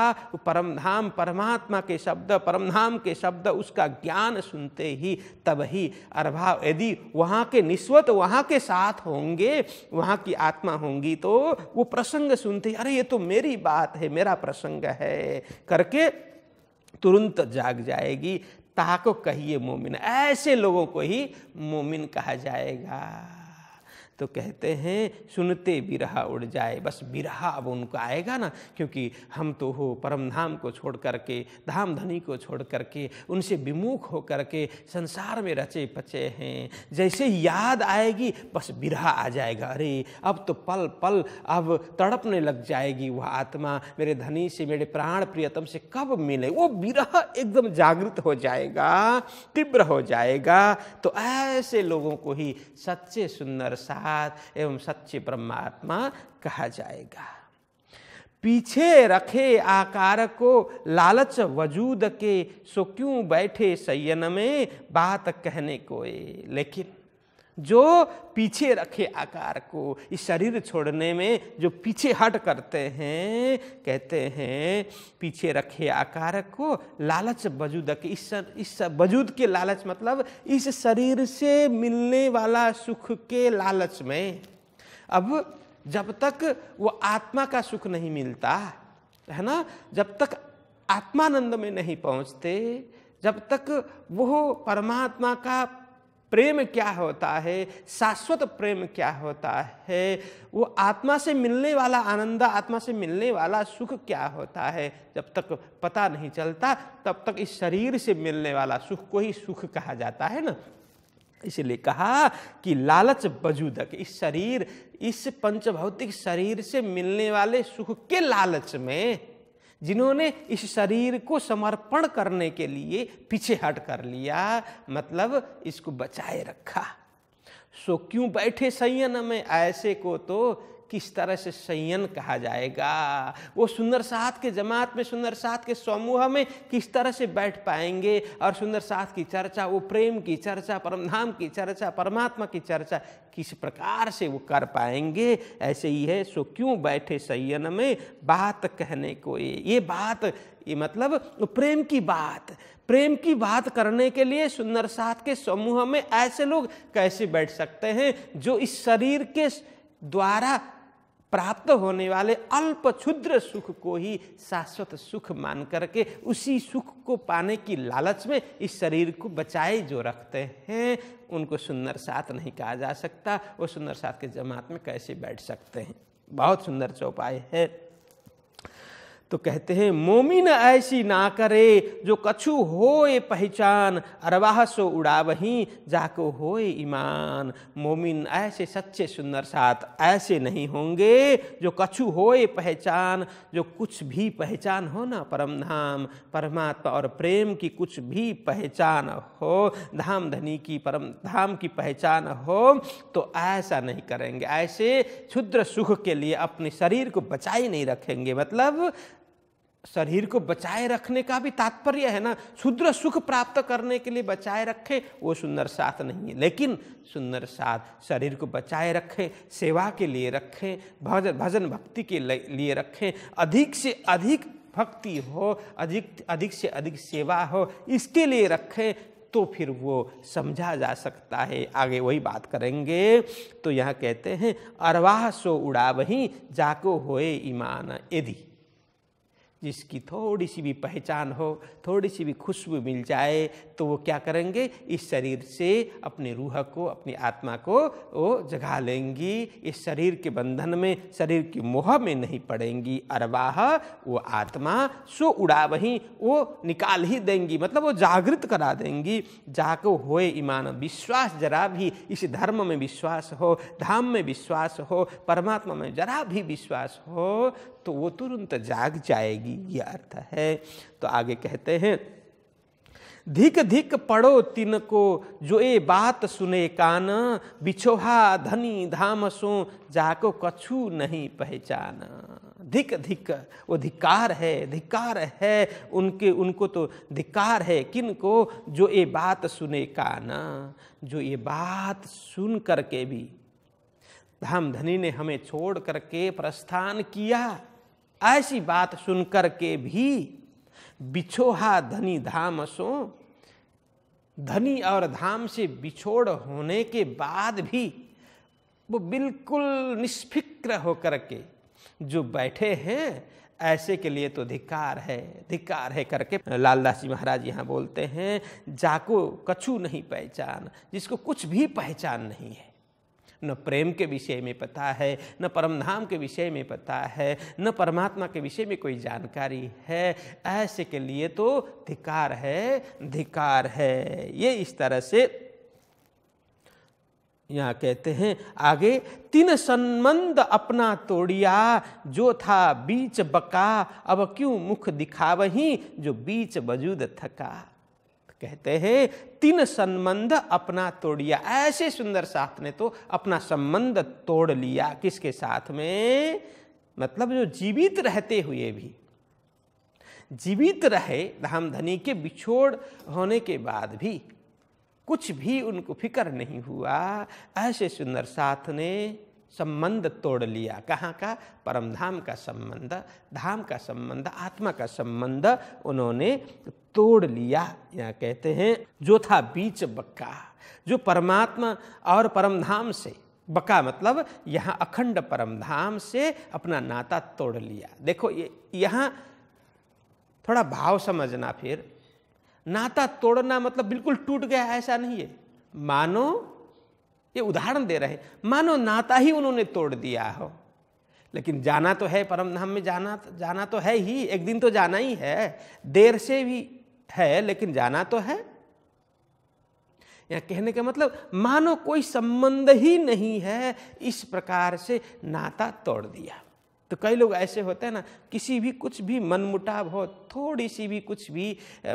परमधाम परमात्मा के शब्द परमधाम के शब्द उसका ज्ञान सुनते ही तब ही अरभा यदि वहाँ के निस्वत वहाँ के साथ होंगे वहाँ की आत्मा होंगी तो वो प्रसंग सुनते अरे ये तो मेरी बात है मेरा प्रसंग है करके तुरंत जाग जाएगी ताको कहिए मोमिन ऐसे लोगों को ही मोमिन कहा जाएगा तो कहते हैं सुनते बिरहा उड़ जाए बस बिरहा अब उनको आएगा ना क्योंकि हम तो हो परम धाम को छोड़ करके धाम धनी को छोड़ करके उनसे विमुख हो करके संसार में रचे पचे हैं जैसे याद आएगी बस बिरहा आ जाएगा अरे अब तो पल पल अब तड़पने लग जाएगी वह आत्मा मेरे धनी से मेरे प्राण प्रियतम से कब मिले वो बिरह एकदम जागृत हो जाएगा तीव्र हो जाएगा तो ऐसे लोगों को ही सच्चे सुंदर सा साक्षात एवं सच्चे परमात्मा कहा जाएगा पीछे रखे आकार को लालच वजूद के सो क्यों बैठे सयन में बात कहने को ए लेकिन जो पीछे रखे आकार को इस शरीर छोड़ने में जो पीछे हट करते हैं कहते हैं पीछे रखे आकार को लालच वजूद के इस सर, इस वजूद के लालच मतलब इस शरीर से मिलने वाला सुख के लालच में अब जब तक वो आत्मा का सुख नहीं मिलता है ना जब तक आत्मानंद में नहीं पहुँचते जब तक वो परमात्मा का प्रेम क्या होता है शाश्वत प्रेम क्या होता है वो आत्मा से मिलने वाला आनंद आत्मा से मिलने वाला सुख क्या होता है जब तक पता नहीं चलता तब तक इस शरीर से मिलने वाला सुख को ही सुख कहा जाता है ना इसलिए कहा कि लालच बजूदक इस शरीर इस पंचभौतिक शरीर से मिलने वाले सुख के लालच में जिन्होंने इस शरीर को समर्पण करने के लिए पीछे हट कर लिया मतलब इसको बचाए रखा सो क्यों बैठे संयन में ऐसे को तो किस तरह से संयन कहा जाएगा वो सुंदर साथ के जमात में सुंदर साथ के समूह में किस तरह से बैठ पाएंगे और सुंदर साथ की चर्चा वो प्रेम की चर्चा परमधाम की चर्चा परमात्मा की चर्चा किस प्रकार से वो कर पाएंगे ऐसे ही है सो क्यों बैठे संयन में बात कहने को ये ये बात ये मतलब प्रेम की बात प्रेम की बात करने के लिए सुंदर साथ के समूह में ऐसे लोग कैसे बैठ सकते हैं जो इस शरीर के द्वारा प्राप्त होने वाले अल्प क्षुद्र सुख को ही शाश्वत सुख मान करके उसी सुख को पाने की लालच में इस शरीर को बचाए जो रखते हैं उनको सुंदर साथ नहीं कहा जा सकता वो सुंदर साथ के जमात में कैसे बैठ सकते हैं बहुत सुंदर चौपाई है तो कहते हैं मोमिन ऐसी ना करे जो कछु होए पहचान अरवाह सो उड़ावही जाको होए ईमान मोमिन ऐसे सच्चे सुंदर साथ ऐसे नहीं होंगे जो कछु होए पहचान जो कुछ भी पहचान हो ना परम धाम परमात्मा और प्रेम की कुछ भी पहचान हो धाम धनी की परम धाम की पहचान हो तो ऐसा नहीं करेंगे ऐसे क्षुद्र सुख के लिए अपने शरीर को बचाई नहीं रखेंगे मतलब शरीर को बचाए रखने का भी तात्पर्य है ना शुद्र सुख प्राप्त करने के लिए बचाए रखें वो सुंदर साथ नहीं है लेकिन सुंदर साथ शरीर को बचाए रखें सेवा के लिए रखें भजन भजन भक्ति के लिए रखें अधिक से अधिक भक्ति हो अधिक अधिक से अधिक सेवा हो इसके लिए रखें तो फिर वो समझा जा सकता है आगे वही बात करेंगे तो यह कहते हैं अरवाह सो उड़ा वहीं जाको होए ईमान यदि जिसकी थोड़ी सी भी पहचान हो थोड़ी सी भी खुशबू मिल जाए तो वो क्या करेंगे इस शरीर से अपने रूह को अपनी आत्मा को वो जगा लेंगी इस शरीर के बंधन में शरीर की मोह में नहीं पड़ेंगी अरवाह वो आत्मा सो उड़ा वहीं वो निकाल ही देंगी मतलब वो जागृत करा देंगी जाको होए ईमान विश्वास जरा भी इस धर्म में विश्वास हो धाम में विश्वास हो परमात्मा में जरा भी विश्वास हो तो वो तुरंत जाग जाएगी ये अर्थ है तो आगे कहते हैं धिक धिक पढ़ो तिन को जो ए बात सुने कान बिछोहा धनी धाम सो जाको कछु नहीं पहचान धिक धिक वो धिकार है धिकार है उनके उनको तो धिकार है किन को जो ये बात सुने कान जो ये बात सुन करके भी धाम धनी ने हमें छोड़ करके प्रस्थान किया ऐसी बात सुनकर के भी बिछोहा धनी धाम सो धनी और धाम से बिछोड़ होने के बाद भी वो बिल्कुल निष्फिक्र होकर के जो बैठे हैं ऐसे के लिए तो धिकार है धिकार है करके लालदास जी महाराज यहाँ बोलते हैं जाको कछु नहीं पहचान जिसको कुछ भी पहचान नहीं है न प्रेम के विषय में पता है न परमधाम के विषय में पता है न परमात्मा के विषय में कोई जानकारी है ऐसे के लिए तो धिकार है धिकार है ये इस तरह से यहाँ कहते हैं आगे तीन संबंध अपना तोड़िया जो था बीच बका अब क्यों मुख दिखावही जो बीच वजूद थका कहते हैं तीन संबंध अपना तोड़िया ऐसे सुंदर साथ ने तो अपना संबंध तोड़ लिया किसके साथ में मतलब जो जीवित रहते हुए भी जीवित रहे धाम धनी के बिछोड़ होने के बाद भी कुछ भी उनको फिक्र नहीं हुआ ऐसे सुंदर साथ ने संबंध तोड़ लिया कहाँ का परमधाम का संबंध धाम का संबंध आत्मा का संबंध उन्होंने तोड़ लिया या कहते हैं जो था बीच बक्का जो परमात्मा और परमधाम से बका मतलब यहाँ अखंड परमधाम से अपना नाता तोड़ लिया देखो ये यहाँ थोड़ा भाव समझना फिर नाता तोड़ना मतलब बिल्कुल टूट गया ऐसा नहीं है मानो ये उदाहरण दे रहे मानो नाता ही उन्होंने तोड़ दिया हो लेकिन जाना तो है परम धाम में जाना जाना तो है ही एक दिन तो जाना ही है देर से भी है लेकिन जाना तो है या कहने का मतलब मानो कोई संबंध ही नहीं है इस प्रकार से नाता तोड़ दिया तो कई लोग ऐसे होते हैं ना किसी भी कुछ भी मनमुटाव हो थोड़ी सी भी कुछ भी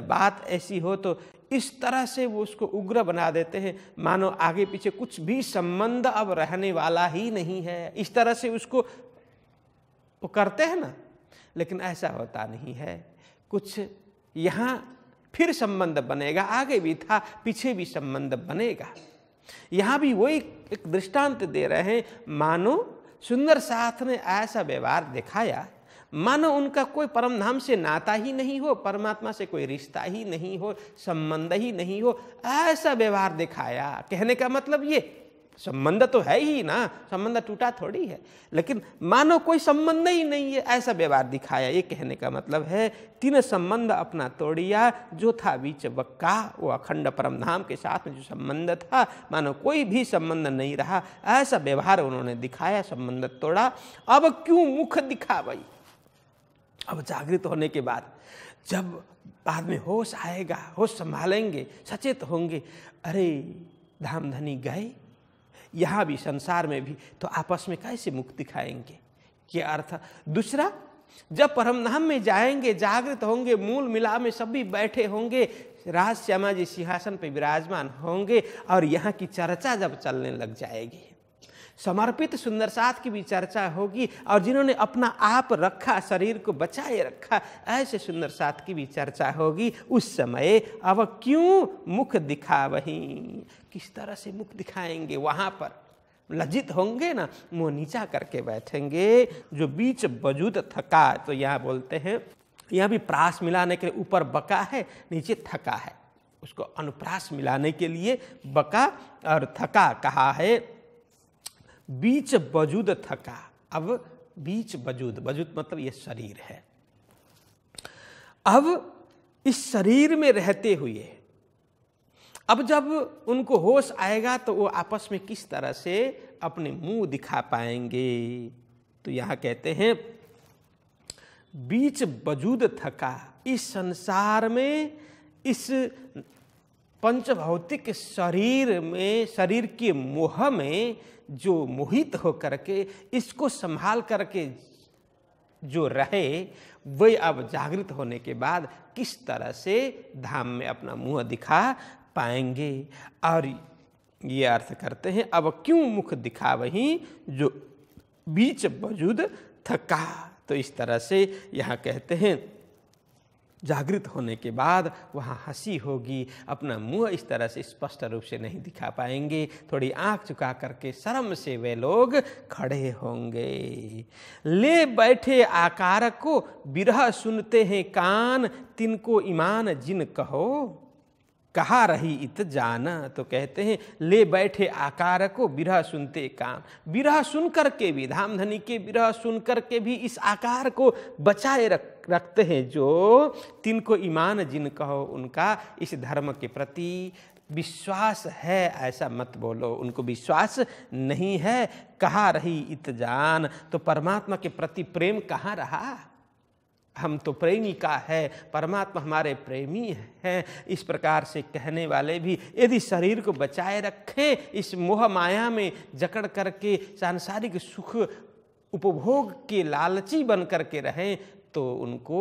बात ऐसी हो तो इस तरह से वो उसको उग्र बना देते हैं मानो आगे पीछे कुछ भी संबंध अब रहने वाला ही नहीं है इस तरह से उसको वो करते हैं ना लेकिन ऐसा होता नहीं है कुछ यहाँ फिर संबंध बनेगा आगे भी था पीछे भी संबंध बनेगा यहाँ भी वही एक दृष्टांत दे रहे हैं मानो सुंदर साथ ने ऐसा व्यवहार दिखाया मानो उनका कोई परम धाम से नाता ही नहीं हो परमात्मा से कोई रिश्ता ही नहीं हो संबंध ही नहीं हो ऐसा व्यवहार दिखाया कहने का मतलब ये संबंध तो है ही ना संबंध टूटा थोड़ी है लेकिन मानो कोई संबंध ही नहीं है ऐसा व्यवहार दिखाया ये कहने का मतलब है तीन संबंध अपना तोड़िया जो था बीच बक्का वो अखंड परम धाम के साथ में जो संबंध था मानो कोई भी संबंध नहीं रहा ऐसा व्यवहार उन्होंने दिखाया संबंध तोड़ा अब क्यों मुख दिखा भाई अब जागृत होने के बाद जब बाद में होश आएगा होश संभालेंगे सचेत होंगे अरे धाम धनी गए यहाँ भी संसार में भी तो आपस में कैसे मुक्ति दिखाएंगे क्या अर्थ दूसरा जब परम नाम में जाएंगे जागृत होंगे मूल मिला में सभी बैठे होंगे राज श्यामा जी सिंहासन पर विराजमान होंगे और यहाँ की चर्चा जब चलने लग जाएगी समर्पित सुंदर साथ की भी चर्चा होगी और जिन्होंने अपना आप रखा शरीर को बचाए रखा ऐसे सुंदर साथ की भी चर्चा होगी उस समय अब क्यों मुख दिखा वहीं किस तरह से मुख दिखाएंगे वहाँ पर लज्जित होंगे ना मुँह नीचा करके बैठेंगे जो बीच वजूद थका तो यहाँ बोलते हैं यहाँ भी प्रास मिलाने के ऊपर बका है नीचे थका है उसको अनुप्रास मिलाने के लिए बका और थका कहा है बीच वजूद थका अब बीच वजूद वजूद मतलब ये शरीर है अब इस शरीर में रहते हुए अब जब उनको होश आएगा तो वो आपस में किस तरह से अपने मुंह दिखा पाएंगे तो यहां कहते हैं बीच वजूद थका इस संसार में इस पंच भौतिक शरीर में शरीर के मोह में जो मोहित हो करके इसको संभाल करके जो रहे वे अब जागृत होने के बाद किस तरह से धाम में अपना मुंह दिखा पाएंगे और ये अर्थ करते हैं अब क्यों मुख दिखा वही जो बीच वजूद थका तो इस तरह से यहाँ कहते हैं जागृत होने के बाद वहाँ हंसी होगी अपना मुंह इस तरह से स्पष्ट रूप से नहीं दिखा पाएंगे थोड़ी आंख चुका करके शर्म से वे लोग खड़े होंगे ले बैठे आकार को विरह सुनते हैं कान तिनको ईमान जिन कहो कहा रही इत जाना तो कहते हैं ले बैठे आकार को विरह सुनते कान विरह सुन करके भी धामधनी के विरह सुन करके भी इस आकार को बचाए रख रखते हैं जो तिनको ईमान जिन कहो उनका इस धर्म के प्रति विश्वास है ऐसा मत बोलो उनको विश्वास नहीं है कहाँ रही इतजान तो परमात्मा के प्रति प्रेम कहाँ रहा हम तो प्रेमी का है परमात्मा हमारे प्रेमी हैं इस प्रकार से कहने वाले भी यदि शरीर को बचाए रखें इस मोह माया में जकड़ करके सांसारिक सुख उपभोग के लालची बन करके रहें तो उनको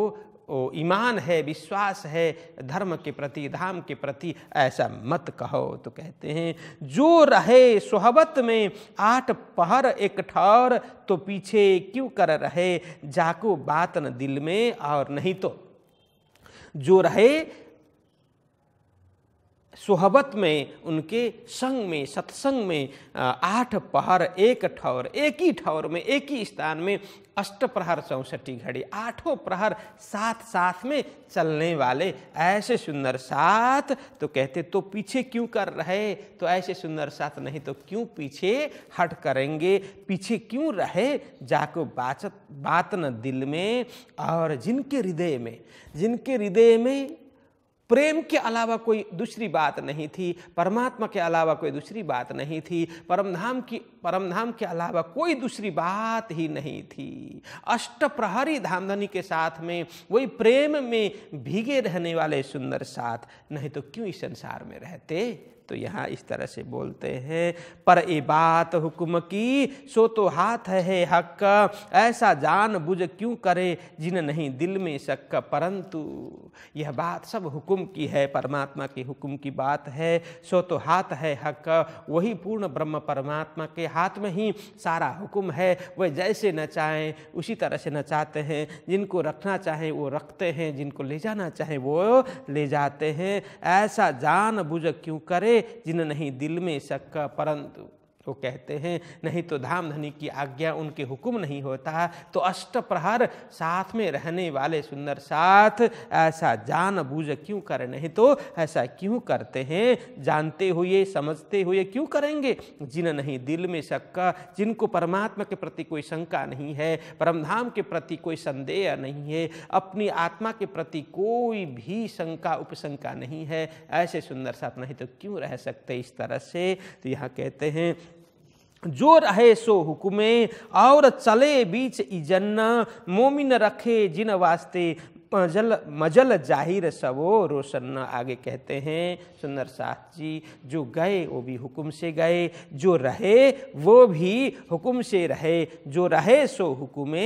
ईमान है विश्वास है धर्म के प्रति धाम के प्रति ऐसा मत कहो तो कहते हैं जो रहे सोहबत में आठ पहर एक ठौर तो पीछे क्यों कर रहे जाको बात न दिल में और नहीं तो जो रहे सोहबत में उनके संग में सत्संग में आठ पहर एक ठौर एक ही ठौर में एक ही स्थान में अष्ट प्रहर चौसठी घड़ी आठों प्रहर साथ साथ में चलने वाले ऐसे सुंदर साथ तो कहते तो पीछे क्यों कर रहे तो ऐसे सुंदर साथ नहीं तो क्यों पीछे हट करेंगे पीछे क्यों रहे जाको बाचत बात न दिल में और जिनके हृदय में जिनके हृदय में प्रेम के अलावा कोई दूसरी बात नहीं थी परमात्मा के अलावा कोई दूसरी बात नहीं थी परमधाम की परमधाम के अलावा कोई दूसरी बात ही नहीं थी अष्ट प्रहरी धामधनी के साथ में वही प्रेम में भीगे रहने वाले सुंदर साथ नहीं तो क्यों इस संसार में रहते तो यहाँ इस तरह से बोलते हैं पर ए बात हुक्म की सो तो हाथ है हक ऐसा जान बुझ क्यों करे जिन नहीं दिल में शक परंतु यह बात सब हुक्म की है परमात्मा के हुक्म की बात है सो तो हाथ है हक वही पूर्ण ब्रह्म परमात्मा के हाथ में ही सारा हुक्म है वह जैसे न चाहें उसी तरह से न चाहते हैं जिनको रखना चाहें वो रखते हैं जिनको ले जाना चाहें वो ले जाते हैं ऐसा जान बुझ क्यों करे जिन नहीं दिल में शक्का परंतु वो कहते हैं नहीं तो धाम धनी की आज्ञा उनके हुक्म नहीं होता तो अष्ट प्रहर साथ में रहने वाले सुंदर साथ ऐसा जान बूझ क्यों कर नहीं तो ऐसा क्यों करते हैं जानते हुए समझते हुए क्यों करेंगे जिन नहीं दिल में शक्का जिनको परमात्मा के प्रति कोई शंका नहीं है परमधाम के प्रति कोई संदेह नहीं है अपनी आत्मा के प्रति कोई भी शंका उपशंका नहीं है ऐसे सुंदर साथ नहीं तो क्यों रह सकते इस तरह से तो यहाँ कहते हैं जो रहे सो हुकुमे और चले बीच इजन्ना मोमिन रखे जिन वास्ते मजल मजल जाहिर सबो रोशन्ना आगे कहते हैं सुंदर शाह जी जो गए वो भी हुक्म से गए जो रहे वो भी हुक्म से रहे जो रहे सो हुकुमे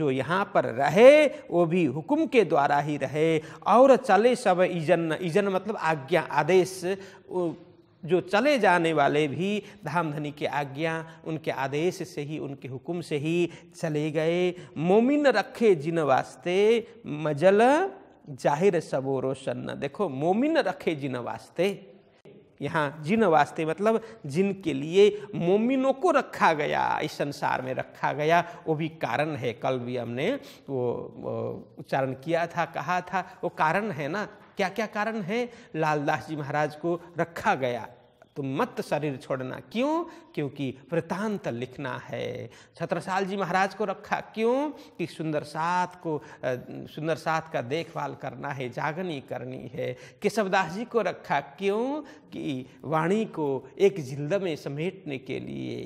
जो यहाँ पर रहे वो भी हुक्म के द्वारा ही रहे और चले सब इजन इजन मतलब आज्ञा आदेश जो चले जाने वाले भी धामधनी के आज्ञा उनके आदेश से ही उनके हुक्म से ही चले गए मोमिन रखे जिन वास्ते मजल जाहिर सबो रोशन देखो मोमिन रखे जिन वास्ते यहाँ जिन वास्ते मतलब जिनके लिए मोमिनों को रखा गया इस संसार में रखा गया वो भी कारण है कल भी हमने वो, वो उच्चारण किया था कहा था वो कारण है ना क्या क्या कारण है लालदास जी महाराज को रखा गया तो मत शरीर छोड़ना क्यों क्योंकि वृतांत लिखना है छत्रसाल जी महाराज को रखा क्यों कि सुंदर सात को सुंदर सात का देखभाल करना है जागनी करनी है केशवदास जी को रखा क्यों कि वाणी को एक जिल्द में समेटने के लिए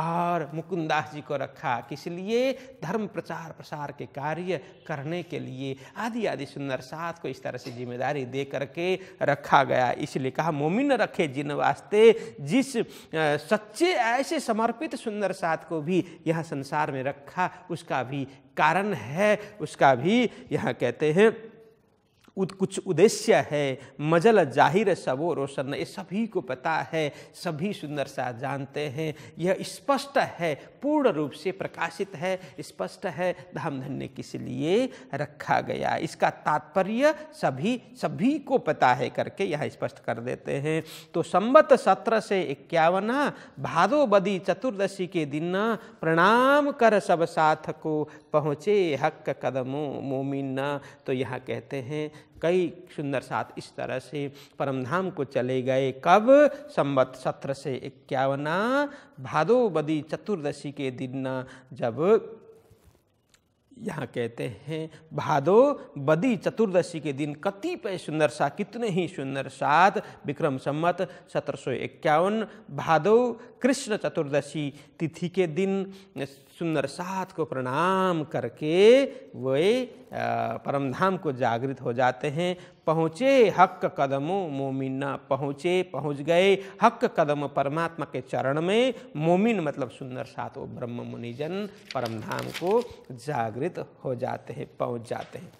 और मुकुंदास जी को रखा किस लिए धर्म प्रचार प्रसार के कार्य करने के लिए आदि आदि सुंदर साथ को इस तरह से जिम्मेदारी दे करके रखा गया इसलिए कहा मोमिन रखे जिन वास्ते जिस सच्चे ऐसे समर्पित सुंदर साथ को भी यह संसार में रखा उसका भी कारण है उसका भी यह कहते हैं उद, कुछ उद्देश्य है मजल जाहिर सबो रोशन ये सभी को पता है सभी सुंदर सा जानते हैं यह स्पष्ट है पूर्ण रूप से प्रकाशित है स्पष्ट है धाम धन्य किस लिए रखा गया इसका तात्पर्य सभी सभी को पता है करके यह स्पष्ट कर देते हैं तो संबत सत्रह से इक्यावन भादो बदी चतुर्दशी के दिन प्रणाम कर सब साथ को पहुँचे हक कदमों मोमिन तो यहाँ कहते हैं कई सुंदर साथ इस तरह से परमधाम को चले गए कब संबत सत्रह से इक्यावना भादोबदी चतुर्दशी के दिन जब यहाँ कहते हैं भादो बदी चतुर्दशी के दिन कतिपय सुंदर सा कितने ही सुंदर सात विक्रम सम्मत सत्रह सौ इक्यावन भादो कृष्ण चतुर्दशी तिथि के दिन सुंदर सात को प्रणाम करके वे परमधाम को जागृत हो जाते हैं पहुँचे हक कदम मोमिना पहुँचे पहुँच गए हक कदम परमात्मा के चरण में मोमिन मतलब सुंदर सात वो ब्रह्म मुनिजन परमधाम को जागृत हो जाते हैं पहुँच जाते हैं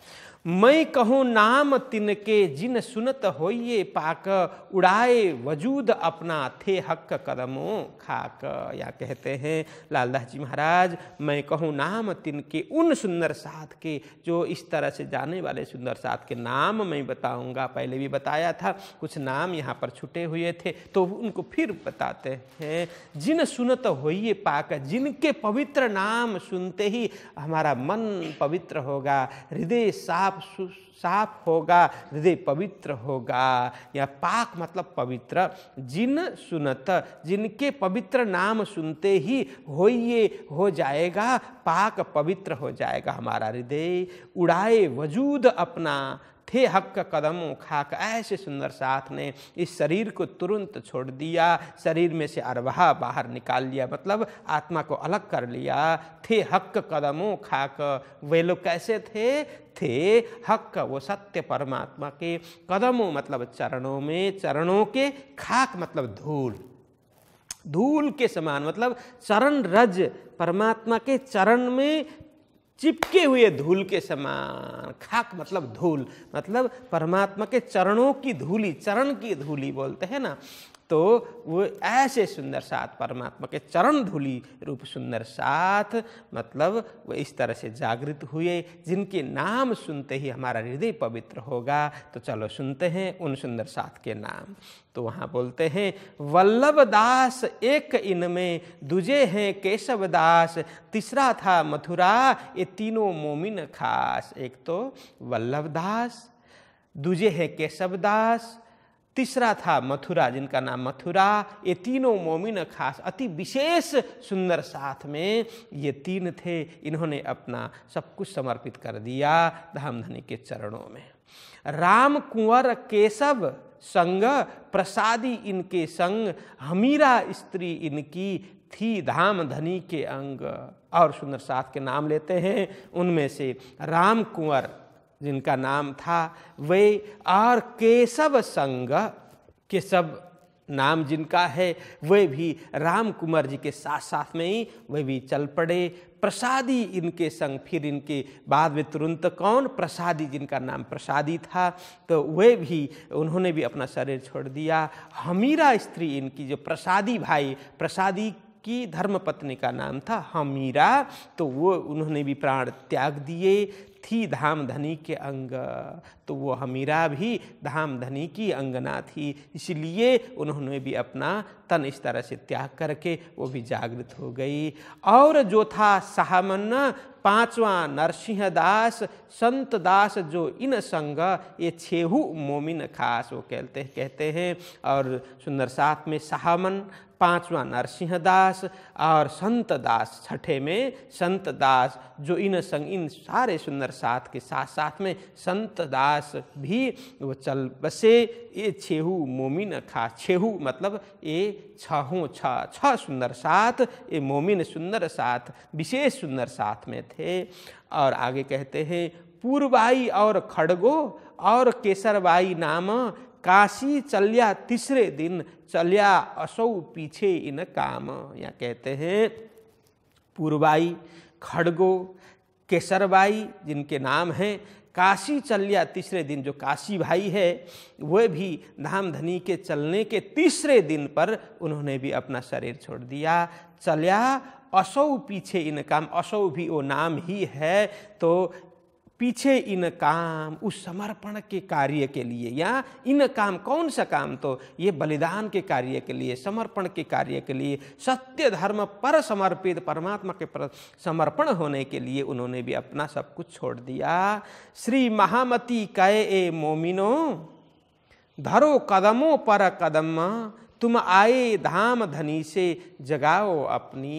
मैं कहूँ नाम तिनके जिन सुनत होइए पाक उड़ाए वजूद अपना थे हक कदमो खाक या कहते हैं लालदास जी महाराज मैं कहूँ नाम तिनके उन सुंदर साथ के जो इस तरह से जाने वाले सुंदर साथ के नाम मैं बताऊंगा पहले भी बताया था कुछ नाम यहाँ पर छुटे हुए थे तो उनको फिर बताते हैं जिन सुनत होइए पाक जिनके पवित्र नाम सुनते ही हमारा मन पवित्र होगा हृदय साफ साफ साफ होगा हृदय पवित्र होगा या पाक मतलब पवित्र जिन सुनत जिनके पवित्र नाम सुनते ही हो ये हो जाएगा पाक पवित्र हो जाएगा हमारा हृदय उड़ाए वजूद अपना थे हक का कदम उठाकर ऐसे सुंदर साथ ने इस शरीर को तुरंत छोड़ दिया शरीर में से अरवाह बाहर निकाल लिया मतलब आत्मा को अलग कर लिया थे हक का कदम उठाकर वे लोग कैसे थे थे हक वो सत्य परमात्मा के कदमों मतलब चरणों में चरणों के खाक मतलब धूल धूल के समान मतलब चरण रज परमात्मा के चरण में चिपके हुए धूल के समान खाक मतलब धूल मतलब परमात्मा के चरणों की धूली चरण की धूली बोलते हैं ना तो वो ऐसे सुंदर साथ परमात्मा के चरण धूली रूप सुंदर साथ मतलब वो इस तरह से जागृत हुए जिनके नाम सुनते ही हमारा हृदय पवित्र होगा तो चलो सुनते हैं उन सुंदर साथ के नाम तो वहाँ बोलते हैं वल्लभ दास एक इनमें दूजे हैं केशव दास तीसरा था मथुरा ये तीनों मोमिन खास एक तो वल्लभ दास दूजे हैं केशव दास तीसरा था मथुरा जिनका नाम मथुरा ये तीनों मोमिन खास अति विशेष सुंदर साथ में ये तीन थे इन्होंने अपना सब कुछ समर्पित कर दिया धामधनी के चरणों में राम कुंवर केशव संग प्रसादी इनके संग हमीरा स्त्री इनकी थी धाम धनी के अंग और सुंदर साथ के नाम लेते हैं उनमें से राम कुंवर जिनका नाम था वे और केशव संग के सब नाम जिनका है वे भी राम कुमार जी के साथ साथ में ही वे भी चल पड़े प्रसादी इनके संग फिर इनके बाद में तुरंत कौन प्रसादी जिनका नाम प्रसादी था तो वे भी उन्होंने भी अपना शरीर छोड़ दिया हमीरा स्त्री इनकी जो प्रसादी भाई प्रसादी की धर्मपत्नी का नाम था हमीरा तो वो उन्होंने भी प्राण त्याग दिए थी धाम धनी के अंग तो वो हमीरा भी धाम धनी की अंगना थी इसलिए उन्होंने भी अपना तन इस तरह से त्याग करके वो भी जागृत हो गई और जो था सहमन पांचवा नरसिंह दास संत दास जो इन संग ये छेहू मोमिन खास वो कहते कहते हैं और सुंदर साथ में सहमन पांचवा नरसिंहदास और संत दास छठे में संत दास जो इन संग इन सारे सुंदर साथ के साथ साथ में संत दास भी वो चल बसे ये छेहू मोमिन खा छेहू मतलब ये छहों छ छह सुंदर साथ ये मोमिन सुंदर साथ विशेष सुंदर साथ में थे और आगे कहते हैं पूर्वाई और खड़गो और केसरबाई नाम काशी चल्या तीसरे दिन चल्या असौ पीछे इन काम या कहते हैं पूर्वाई खड़गो केसरबाई जिनके नाम हैं काशी चल्या तीसरे दिन जो काशी भाई है वह भी धाम धनी के चलने के तीसरे दिन पर उन्होंने भी अपना शरीर छोड़ दिया चल्या असौ पीछे इन काम असौ भी वो नाम ही है तो पीछे इन काम उस समर्पण के कार्य के लिए या इन काम कौन सा काम तो ये बलिदान के कार्य के लिए समर्पण के कार्य के लिए सत्य धर्म पर समर्पित परमात्मा के पर समर्पण होने के लिए उन्होंने भी अपना सब कुछ छोड़ दिया श्री महामती कहे ए मोमिनो धरो कदमों पर कदम तुम आए धाम धनी से जगाओ अपनी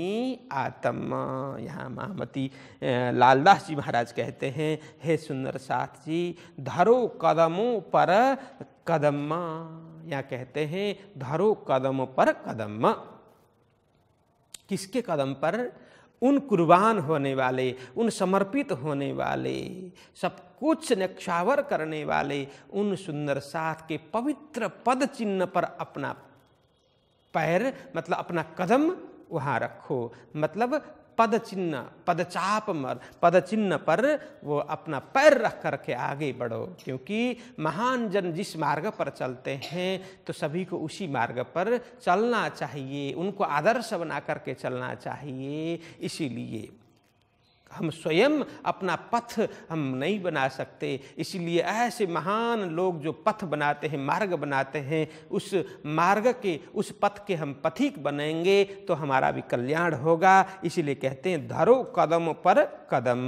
आत्मा यहाँ महामती लालदास जी महाराज कहते हैं हे सुंदर साथ जी धरो कदमों पर कदम्मा यहाँ कहते हैं धरो कदम पर कदम किसके कदम पर उन कुर्बान होने वाले उन समर्पित होने वाले सब कुछ नक्षावर करने वाले उन सुंदर साथ के पवित्र पद चिन्ह पर अपना पैर मतलब अपना कदम वहाँ रखो मतलब पद चिन्ह पदचाप मर पद चिन्ह पर वो अपना पैर रख कर के आगे बढ़ो क्योंकि महान जन जिस मार्ग पर चलते हैं तो सभी को उसी मार्ग पर चलना चाहिए उनको आदर्श बना करके चलना चाहिए इसीलिए हम स्वयं अपना पथ हम नहीं बना सकते इसलिए ऐसे महान लोग जो पथ बनाते हैं मार्ग बनाते हैं उस मार्ग के उस पथ के हम पथिक बनेंगे तो हमारा भी कल्याण होगा इसलिए कहते हैं धरो कदम पर कदम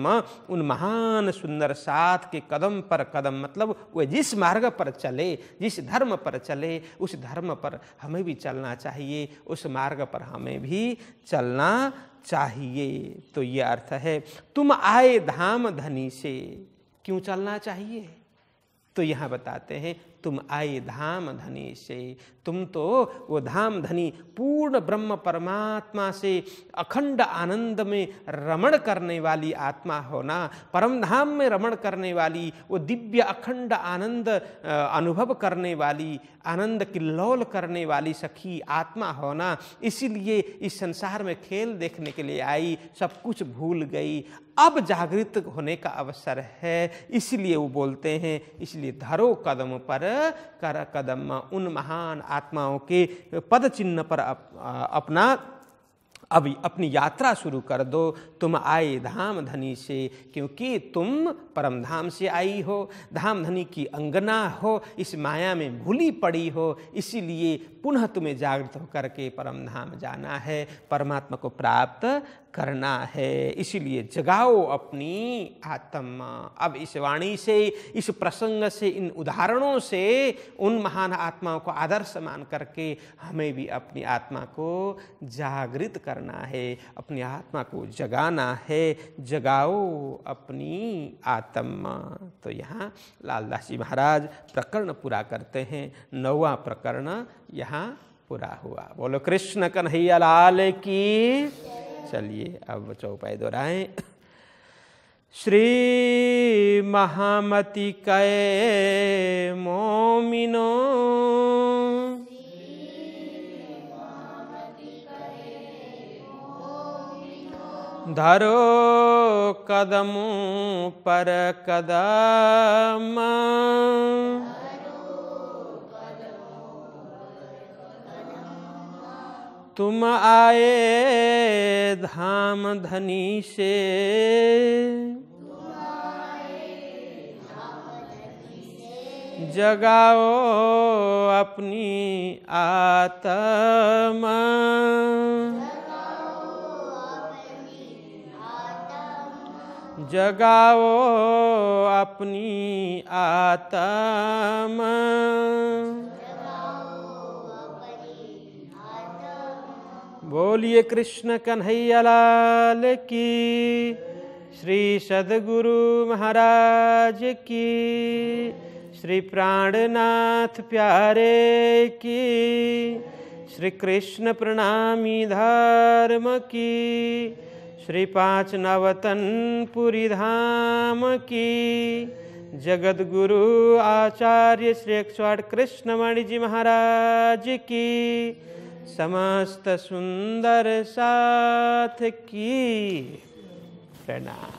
उन महान सुंदर साथ के कदम पर कदम मतलब वह जिस मार्ग पर चले जिस धर्म पर चले उस धर्म पर हमें भी चलना चाहिए उस मार्ग पर हमें भी चलना चाहिए तो ये अर्थ है तुम आए धाम धनी से क्यों चलना चाहिए तो यहाँ बताते हैं तुम आए धाम धनी से तुम तो वो धाम धनी पूर्ण ब्रह्म परमात्मा से अखंड आनंद में रमण करने वाली आत्मा होना परम धाम में रमण करने वाली वो दिव्य अखंड आनंद अनुभव करने वाली आनंद की लौल करने वाली सखी आत्मा होना इसीलिए इस संसार में खेल देखने के लिए आई सब कुछ भूल गई अब जागृत होने का अवसर है इसलिए वो बोलते हैं इसलिए धरो कदम पर कर कदम उन महान आत्माओं के पद चिन्ह पर अप, अपना अभी अपनी यात्रा शुरू कर दो तुम आए धाम धनी से क्योंकि तुम परम धाम से आई हो धाम धनी की अंगना हो इस माया में भूली पड़ी हो इसीलिए पुनः तुम्हें जागृत होकर के परम धाम जाना है परमात्मा को प्राप्त करना है इसीलिए जगाओ अपनी आत्मा अब इस वाणी से इस प्रसंग से इन उदाहरणों से उन महान आत्माओं को आदर्श मान करके हमें भी अपनी आत्मा को जागृत करना है अपनी आत्मा को जगाना है जगाओ अपनी आत्मा प्राप्तम तो यहाँ लालदास जी महाराज प्रकरण पूरा करते हैं नौवा प्रकरण यहाँ पूरा हुआ बोलो कृष्ण कन्हैया लाल की चलिए अब चौपाई दोहराए श्री महामती कै मोमिनो धरो कदम पर कदम तुम आए धाम धनी से जगाओ अपनी आत्मा जगाओ अपनी आत्म बोलिए कृष्ण कन्हैया लाल की श्री सदगुरु महाराज की श्री प्राणनाथ प्यारे की श्री कृष्ण प्रणामी धर्म की श्री पाँच नवतन पुरी धाम की जगत गुरु आचार्य श्री अक्षवाड़ कृष्णमणि जी महाराज की समस्त सुंदर साथ की प्रणाम